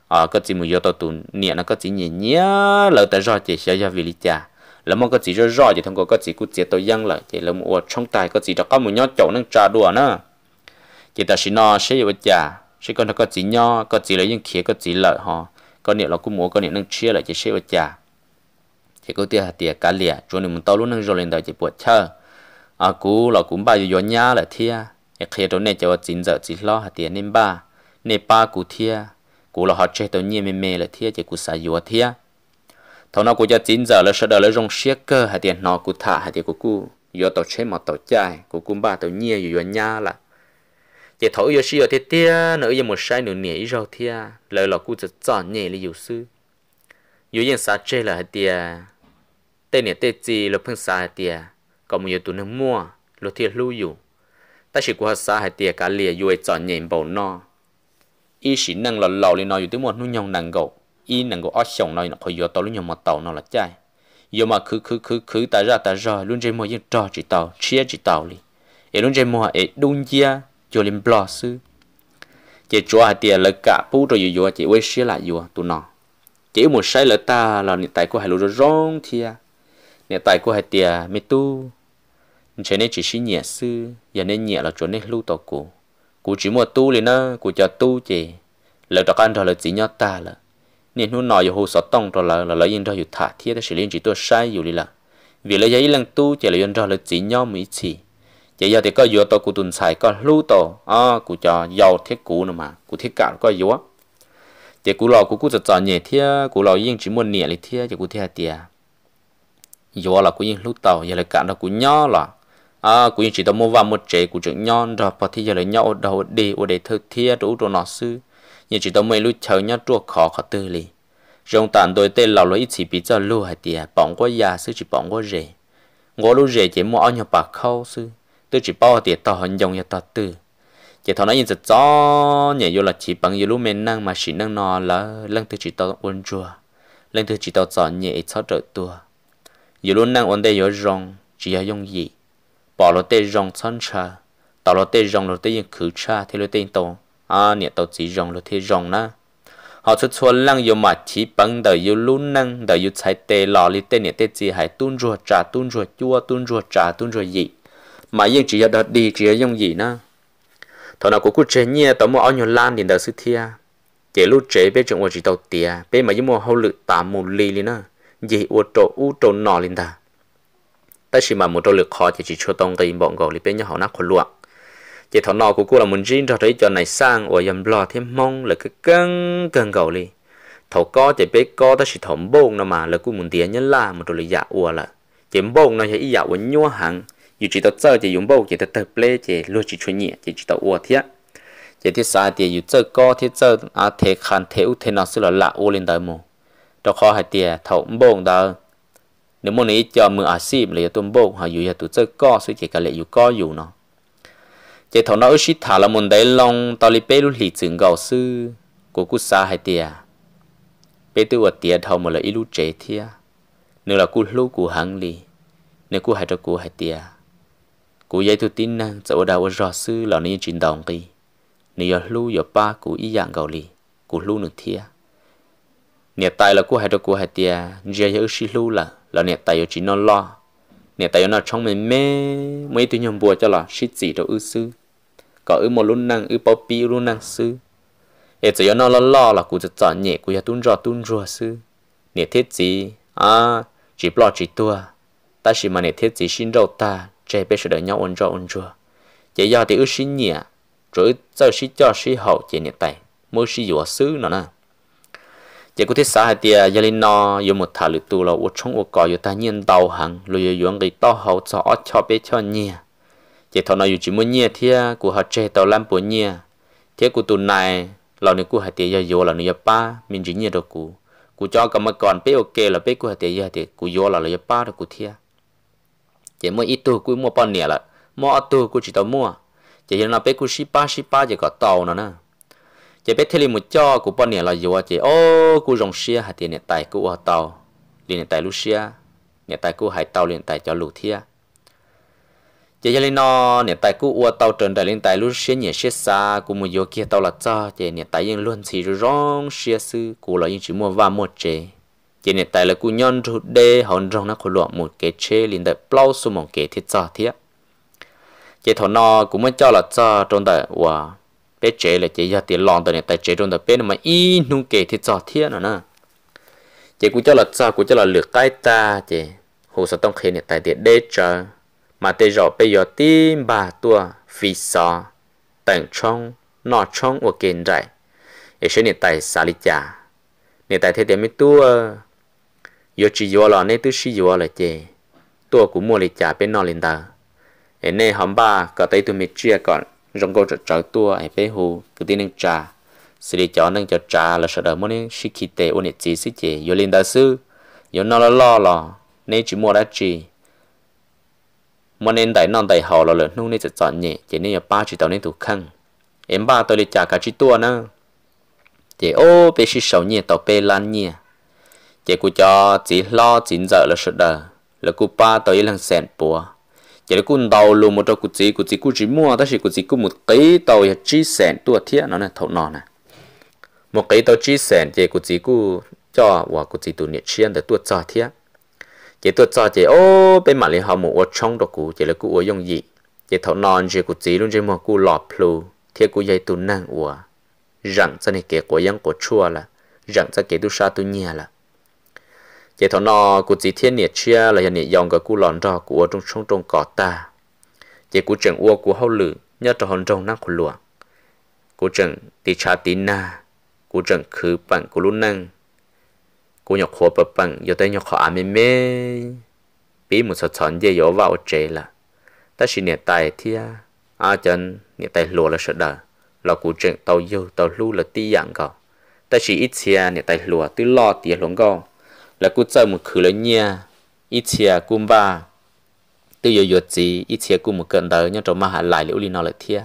à có gì mùi tôi tụ nè nó có gì nhẹ nhẹ là ta rõ chỉ sẽ ra vì lý cha là mong có gì rõ rõ thì thông cầu có gì cũng chia tôi yăng là chỉ là mua trong tài có gì đó có một nhóm chỗ năng trả đùa na chỉ ta chỉ nó sẽ vậy cha sẽ còn có gì nhó có gì là những khía có gì lợi họ có niệm là cũng mua có niệm năng chia lại chỉ sẽ vậy cha chỉ có tiền tiền cá lìa cho nên mình tao luôn đang rồi lên đời chỉ buộc chờ à cú là cũng bao nhiêu nhá là thia cái khi đó này cho chín giờ chín lo hạt tiền nên ba nên ba cú thia cú là họ chơi tao nhiên mê mê là thia chỉ cú xài yếu thia thằng nào cú cho chín giờ là sợ đời là rong xiếc cơ hạt tiền nó cú thả hạt tiền của cú do tao chơi mà tao chơi, cú cũng ba tao nhiên yếu nhá là chỉ thổi yếu xíu thì thia nữa giờ một sai nửa nhảy rồi thia lời là cú chỉ chọn nhẹ là yếu sư yếu yên sát chơi là hạt tiền tên này tên gì là phân xa hai tia có một yếu tố nâng mua lúc thiệt lưu dụ ta chỉ qua xa hai tia cả lìa dùi chọn nhện bầu no y chỉ nâng là lò lên nó yếu tố một nuôi nhông nâng gậu y nâng gậu ở sông nó nó có yếu tố lúc nhông một tàu nó là chạy yếu mà cứ cứ cứ cứ ta ra ta ra luôn chơi mua những trò chỉ tàu chia chỉ tàu đi ấy luôn chơi mua ấy đun chia cho lên blog sư chỉ chúa hai tia là cả bú rồi yếu yếu chỉ quay xí lại yếu tụi nó chỉ một sai là ta là những tại của hai lúa rong thia nè tại của hai tiề mi tu cho nên chỉ xin nhẹ sư giờ nên nhẹ là chỗ nên lưu tàu cụ cụ chỉ mua tu liền á cụ cho tu chị lời đó ăn rồi là chỉ nhớ ta là nên hôm nọ giờ hồ sọt tông rồi là là lấy yên rồi thả thiết đó chỉ liên chỉ tôi sai rồi đi là vì lấy giấy lần tu chỉ là yên rồi là chỉ nhớ mấy chỉ chỉ giờ thì có vừa tàu cụ tuần xài có lưu tàu à cụ cho giàu thiết cụ nữa mà cụ thiết cả có yếu chỉ cụ lò cụ cụ chọn nhẹ thiết cụ lò yên chỉ mua nhẹ thì thiết chỉ cụ thiết tiệt giờ là cũng như lúc tàu giờ là cả nó cũng nhỏ là à cũng chỉ tao mua vào một trẻ của trưởng nhon rồi và thì giờ là nhau đầu đi ở để thực thi đủ đồ nó sư nhưng chỉ tao mấy lúc chờ nhau trua khó khó tư li trong tàn đôi tên lão lấy chỉ biết cho lưu hay tiệt bỏng có già sư chỉ bỏng có rể ngõ lúc rể chỉ mua ăn nhau bạc khâu sư tôi chỉ bao tiệt tao hình dung nhà tao tư chỉ thằng nói như giật gió nhảy vô là chỉ bằng như lúc mình năng mà chỉ năng nó là lần thứ chỉ tao ôn chùa lần thứ chỉ tao chọn nhẹ cho trợ tua luôn năng 有路能往得有容，只要用意，bỏ lỡ tê rong chân cha, tạo lỡ tê rong lỡ tê yên khử cha thế lỡ tê tổ, à niệm tàu chỉ rong lỡ tê rong na. họ xuất xuất năng yêu mà chỉ bằng đời yêu luôn năng đời yêu chạy tê lò li tê niệm tê chỉ hãy tuôn ruột trà tuôn ruột chua tuôn ruột trà tuôn ruột gì, mà yên chỉ 要 đợt đi chỉ chỉ 要 dùng gì na. thằng nào cũng cứ chơi nhia tàu mua ở nhiều lan thì đến đời thi à chỉ lúc trẻ bé chúng tôi chỉ tàu tia, bé mà yêu mua hậu lự tám mù li li na gì u trổ u trổ nọ lên ta ta chỉ mà một trâu lực khó chỉ chỉ cho tông tay bọn gò lì bên nhà họ nát khổ luộc chỉ thỏ nọ của cô là muốn riêng cho thấy cho này sang ở dầm lo thêm mong là cái căng căng gò lì thỏ có chỉ biết có ta chỉ thòng bông nó mà là cô muốn tiền nhân là một trâu lực dạ u là chỉ bông nó sẽ y dạ u nhua hàng dù chỉ tao chơi chỉ dùng bông chỉ tao tập lê chỉ luôn chỉ cho nhẹ chỉ chỉ tao u thiệt chỉ thiết sai thì dù chơi có thiết chơi à thế khan thế u thế nào xí là lạ u lên đời mồ cho kho hai tiền thầu bông đó nếu muốn ý cho mưa ở xịp là tôm bông họ dùng là tụi chơi co suy chỉ cả lệ dù co dù nó chỉ thầu nó ít thả là muốn đấy long tao li bê luôn lì chừng gạo sư của cú xa hai tiền bê tôi ở tiền thầu mà là ít lúc chế thia nếu là cú lúc cú hăng lì nếu cú hai cho cú hai tiền cú dây tôi tin năng chỗ đầu rõ sư là nên chuyển động đi nếu lưu giờ ba cú ý dạng gạo lì cú lưu được thia nè tay là của hai đứa của hai tia giờ giờ xí lu là là nè tay chỉ nó lo nè tay nó trong mình mê mấy thứ nhầm bùa cho là xí gì đâu ư sư có ư một luôn năng ư bao pi luôn năng sư ê chỉ nó lo lo là cụ จะ chọn nhẹ cụ ya tuôn rò tuôn rò sư nè thiết gì à chỉ lo chỉ tua ta chỉ mà nè thiết gì xin đâu ta trời bây sẽ đợi nhau ôn rò ôn rò chỉ do thì ư xí nhẹ rồi sau xí cho xí hậu chỉ nè tay mới xí dùa sư nó nè chỉ có thể xã hội thì gia linh nó yêu một thà lực tu là uất chống uất cỏ yêu ta nhiên đau hằng lụi yêu yuang cái to hậu cho ót cho bé cho nhia chỉ thằng nào yêu chỉ muốn nhia thì của họ chơi tàu lam bốn nhia thế của tụ này lão này của hai tiề giờ vô là nó yêu ba mình chỉ nhia được cũ cũ cho cả mà còn bé ok là bé của hai tiề giờ thì cũ vô là nó ba được cũ thia chỉ mua ít tuổi cũ mua bao nhiêu là mua ít tuổi cũ chỉ tàu mua chỉ giờ là bé cũ ship ba ship ba chỉ có tàu nó nè chế biết thề một cho của bọn này là gì chế ô cụ rồng xia hạt tiền nè tài cụ ở tàu liền nè tài lu xia nè tài cụ hải tàu liền tài cho lù thia chế gia lên nó nè tài cụ ở tàu trần đại liền tài lu xia nhẹ xia xa cụ mua vô kia tàu là cho chế nè tài yên luôn xì rong xia sư cụ là yên chỉ mua và mua chế chế nè tài là cụ nhon rụt đê hòn rong nó khổ lọ một cái chế liền đại plau số mỏng kế thiết cho thiết chế thọ nó cũng mới cho là cho trong đại wow bé chế là chỉ ra tiền lòn tờ này tại chế trong tờ bé mà y nung kề thì cho thiên nữa à nè chị cũng cho là sao cũng cho là lược tay ta chị hồ sơ tông khi này tại tiền đế chờ mà tê rõ bây giờ tim ba tua phi sò tận trong nọ chong ở kiện rải ở trên này tại xã lý trà này tại thế tiền mấy tua yo chỉ yo là nên tư chỉ yo là chị tua cũng mua lý trà bên nọ lên ta ở nơi hôm ba có thấy tụi mình chia còn rong go trở tua ai phê hù cứ tin nâng trà sự đi chọn nâng cho trà là sợ đời muốn nên sĩ khí tế ôn nhật gì sĩ chế yo linh đại sư yo nó là lo lo nên chỉ mua đã chỉ muốn nên đại non đại hậu lo lớn nung nên sẽ chọn nhẹ chỉ nên là ba chỉ tàu nên thủ khăn em ba tôi đi trả cả chỉ tua nữa chỉ ô bé sĩ sầu nhẹ tàu bé lan nhẹ chỉ cụ cho chỉ lo chỉ sợ là sợ đời là cụ ba tôi lần sẹn bùa chỉ là cún đầu luôn một trâu cụt gì cụt gì cụt gì mua ta chỉ cụt gì cụt một cái tàu ya chi sẹn tua thiết nó này thầu nọ này một cái tàu chi sẹn chỉ cụt gì cụt cho và cụt gì tụi nhiệt chiên để tua cho thiết chỉ tua cho chỉ ô bên mặt liền họ một ô trong đó cũ chỉ là cũ ô dùng gì chỉ thầu non chỉ cụt gì luôn chỉ mua cụt lọp plu thiết cụt dây tụi năng ủa rằng cho này kể của dân của chua là rằng cho kể tu sa tu nhẹ là จทนอกุจิเทียนเนียเชียลยเนียยองกับกูหลอนรอกูอ้วตรงช่องตรงกอดตาเจกูจังอ้วกูเฮาลือยอดหอนตรงนั่งขุนหลวงกูจังตีชาตินากูจังคือปังกูรุ่นนั่งกูหยอกขัวปะปังยอดได้หยอกขออาเมเมปีมุสฉอนเยยอว่าเจละแต่ชีเนียตายเทียอาจาั์เนี่ยตายหลัวละเสดาเรากูจังเตายูเตาลู่ละตีอย่างก็แต่ชีอิเชียเนี่ยตายหลัวตีล้อตีหลงกอ็ là cô chơi một khử lớn nha ít chia à, cúm ba tiêu giờ giờ gì ít chia cúm một cận đời nhưng trong mà hạ lại liệu li nó lại thia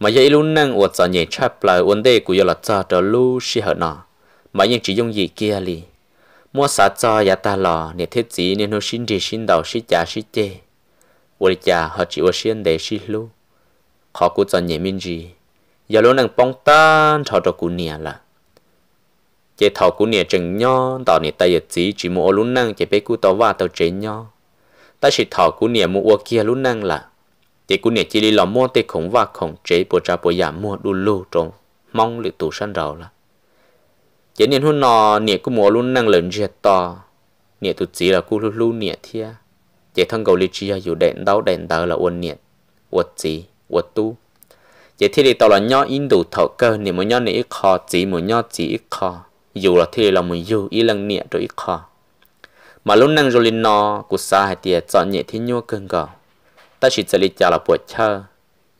mà giờ luôn năng uất giờ nhảy chắp lại uốn đây của giờ là cho trở lu xí hở nọ mà nhưng chỉ dùng gì kia li mua xả cho nhà ta lò nè thiết gì nên nó xin gì xin đầu xin trả xin chê uất trả họ chỉ uất xin để xin lu họ cú giờ nhảy mình gì giờ luôn năng bóng tan cho cho cú nia là chế thọ cú nè chừng nho tao nè tay chỉ chỉ mua lún năng chế bé cú tao va tao chế nho ta chỉ thọ cú nè mua kia lún năng là chế cú nè chỉ đi lò mua tê khổng va khổng chế bộ cha bộ giảm mua đu lô trong mong lự tủ săn rầu là chế nè hôn nò nè cú mua lún năng lớn dẹt to nè tụt chỉ là cú lú lú nè thia chế thằng cầu lì chia à, dù đèn đau đèn tờ là uốn nè uất chỉ uất tu chế thì đi tao là nho in đủ thọ cơ nè mua nho nè ít khó chỉ mua nho chỉ ít khó dù là thế là mình dù ý lăng nhẹ rồi ít khó mà lúc năng rồi lên nó của xa hai tiệt chọn nhẹ thiên nhua cơn gò ta chỉ sẽ lý trả là buổi chờ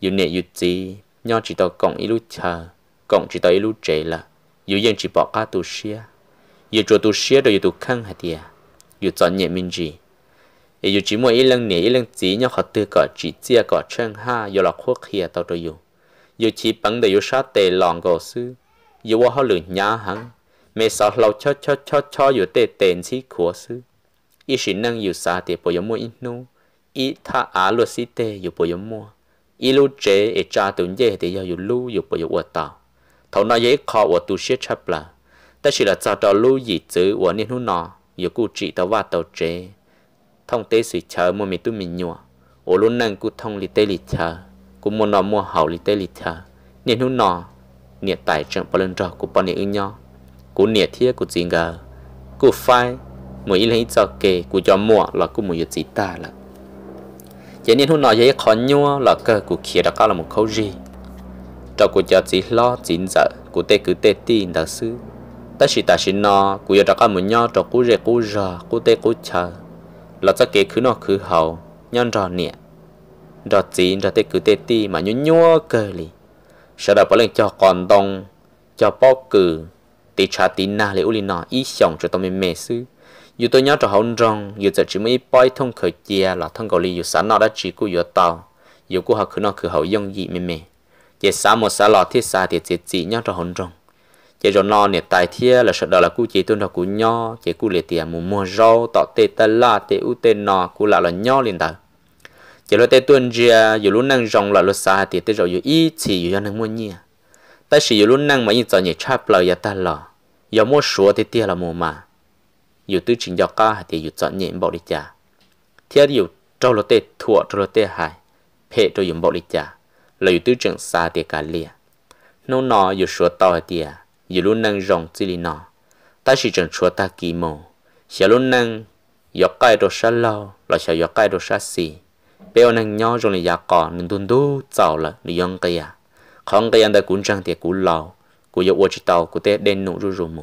dù nhẹ dù gì nhau chỉ tao cộng ý lúc chờ cộng chỉ tao ý lúc trẻ là dù dân chỉ bỏ cá tu xia dù chỗ tu xia rồi dù tu khăn hai tiệt dù chọn nhẹ mình gì ý dù chỉ mỗi ý lăng nhẹ ý lăng gì nhau họ tư cọ chỉ chia cọ chân ha dù là khuất khía tao rồi dù dù chỉ bằng để dù sát tề lòng gò sư dù hoa lửa nhá hăng mẹ sợ lâu cho cho cho cho อยู่เตเตนสิขัวซื้ออีสินั่งอยู่สาเตปยมัวอินูอีท่าอาลวดสิเตอยู่ปยมัวอีลูเจเอจาตุนเย่เตยอยู่ลู่อยู่ปยวัวตาเท่านั้นเย่ขอวัวตูเชียชับละแต่สิละจาตอลู่หยีจื้อวัวเนี่ยหุ่นออยู่กูจีตะว่าเตาเจท่องเตสิเชอมัวมีตุ้มีนัวโอลุนั่งกูท่องลิเตลิเชอกูมัวนอมัวเห่าลิเตลิเชอเนี่ยหุ่นอเนี่ยไต่จังปลันจอกูปนเนี่ยอึ้งยอ cú nè thiết cú gì ngờ cú phai mỗi lấy cho kê, cú cho mua là cú mỗi gì ta là chỉ nên hôm nào vậy khó nhua là cơ cú kia đã có là một câu gì cho cú cho chỉ lo chỉ giờ cú tê cứ tê ti đã sư ta chỉ ta chỉ nó cú giờ đã có một nhau cho cú rể cú giờ cú tê cú chờ là cho kê cứ nọ cứ hậu nhân trò nè trò chỉ trò tê cứ tê ti mà nhua nhua cơ li sợ đó bỏ lên cho còn đông cho bao cử tê cha tí na lê u lì nọ ý xong cho tao mê mê sư dù tôi nhớ cho hậu rong dù giờ chỉ mới bói thông khởi chia là thông cầu lì dù sáng nọ đã chỉ của dù tàu, dù của họ cứ nọ cứ hậu dông dị mê mê giờ sáng một sáng lọ thiết xa thì chỉ chỉ nhớ cho hậu rong chỉ rồi nọ nè tài thia là sợ đó là cú chỉ tuân đầu cú nho chỉ cú lệ tiền mù mua rau tọ tê tê la tê u tê nọ cú là là nho liền tờ chỉ lo tê tuân dìa, dù lúc năng rong là lúc xa thì tê rồi dù ít chỉ dù năng mua nhia ta chỉ dù lúc năng mà yên cho nhỉ chắp lời ya ta lọ giờ mua số thì tiền là mua mà dù tư trình giáo ca thì dù chọn nhện bảo đi cha, thế dù trâu lô thua trâu lô hại phê trâu dùng bảo đi cha, là dù tư trường xa thì cả lìa nô nọ dù số to thì dù luôn nâng rong chỉ li nọ ta chỉ chọn chúa ta kỳ mồ sẽ luôn nâng giáo cái đồ xa lâu là sẽ giáo cái đồ xa xì bây giờ nhau rồi là giáo cỏ nên tuân tu chào là nên yong cái à không cái anh ta cũng chẳng thì cũng lâu của dụ chỉ tàu của tế đen nụ rù rù mù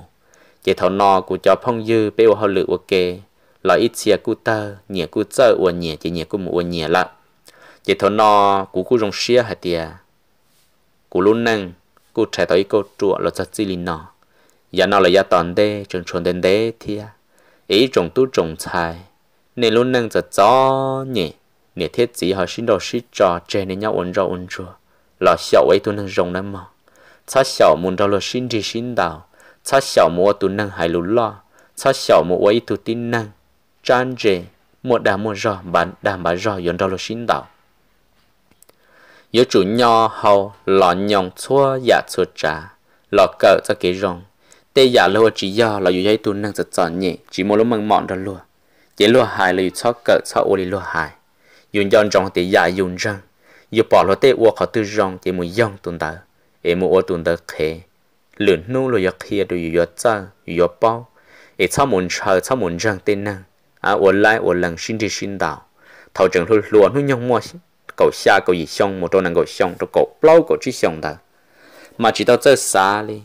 chỉ thảo nọ của cho phong dư bê ô hào lự ok, kê là ít xìa cụ tơ nhẹ cụ tơ ô nhẹ chỉ nhẹ cụ mù ô nhẹ lạ chỉ thảo nọ của cụ rong xìa hạt tìa cụ luôn năng cụ chạy tới cô chùa là chất gì lì nọ giá nọ là giá toàn đế trường trồn đen đế thia ý trồng tu trồng xài nên luôn năng giật gió nhẹ nhẹ thiết chỉ họ sinh đồ sinh trò trên nên nhau ổn rau ổn chùa, lò xạo ấy tu năng rồng lắm mà cha xảo muốn đâu là xin gì xin đào cha xảo mua tu năng hải lũ lo cha xảo mua ấy tu tin năng chan dễ mua đà mua rò bán đà bán rò yon đâu là xin đào yếu chủ nho hầu lọ nhong chua giả dạ chua trà lọ cờ cho cái rong tê giả dạ lô chỉ do là dù giấy tu năng giật giòn nhỉ chỉ mua lúc măng mọn ra lùa chỉ lùa hài là dù cho cờ cho ô lì lùa hài dùng giòn rong tê giả dạ dùng răng dù bỏ lô tê ô khó tư rong chỉ mùi dòng tuần tờ em mua tuần tờ khé lượn nu lo yak khía rồi yak cha yết bao em sao muốn chờ sao muốn chẳng tin năng à ôn lại ôn lần xin đi xin đào thầu trường thôi luôn nó nhong mua cậu xa cậu gì xong một đôi nàng cậu xong rồi cậu bao cậu chỉ xong đó mà chỉ đâu chơi xa đi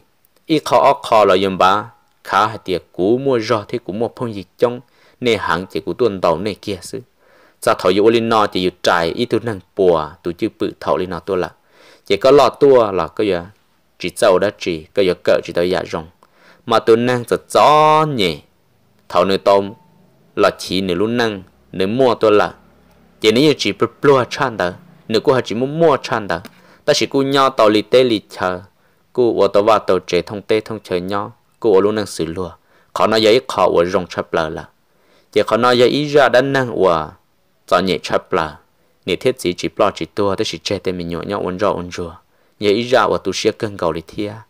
ít khó khó là yếm ba khá hay tiếc cú mua rò thì cú mua phong dịch chống, nè hàng chỉ cú tuần đầu nè kia sư sao thầu yêu lên nọ chỉ yêu trái ít tu năng bùa tu chưa bự thầu lên nọ tôi là chỉ có lo tua là cái giờ chỉ sâu đó chỉ cái giờ cỡ chỉ tới giả rong mà tôi năng rất rõ nhỉ thầu nơi tôm là chỉ nửa luôn năng nửa mua tôi là chỉ nếu chỉ bật bùa chăn đó nửa cô chỉ muốn mua chăn đó ta chỉ cô nhau tàu lì tê lì chờ cô ở tàu và tàu trẻ thông tê thông chờ nhau cô ở luôn năng xử lùa khó nói vậy khó ở rong chập lờ là chỉ khó nói vậy ra đánh năng ở cho nhẹ chập lờ 你贴纸只不只多，但是这对面 nhỏ nhỏ 温柔温柔，也一绕我都是更高的贴，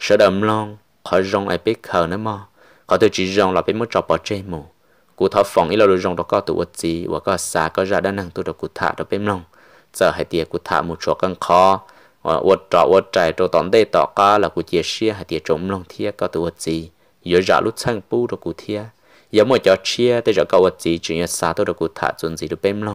舍得唔浪，可让爱别口呢嘛，可对只让了别么找不这么，古头房一路让到高度我只，我个啥个热的能都到古塔到别浪，这还爹古塔木着更 khó，我我找我在到当地到家了古解释还爹中浪贴高度我只，有热路蹭布到古贴，有么叫贴，但是高我只只要啥都到古塔准只到别浪。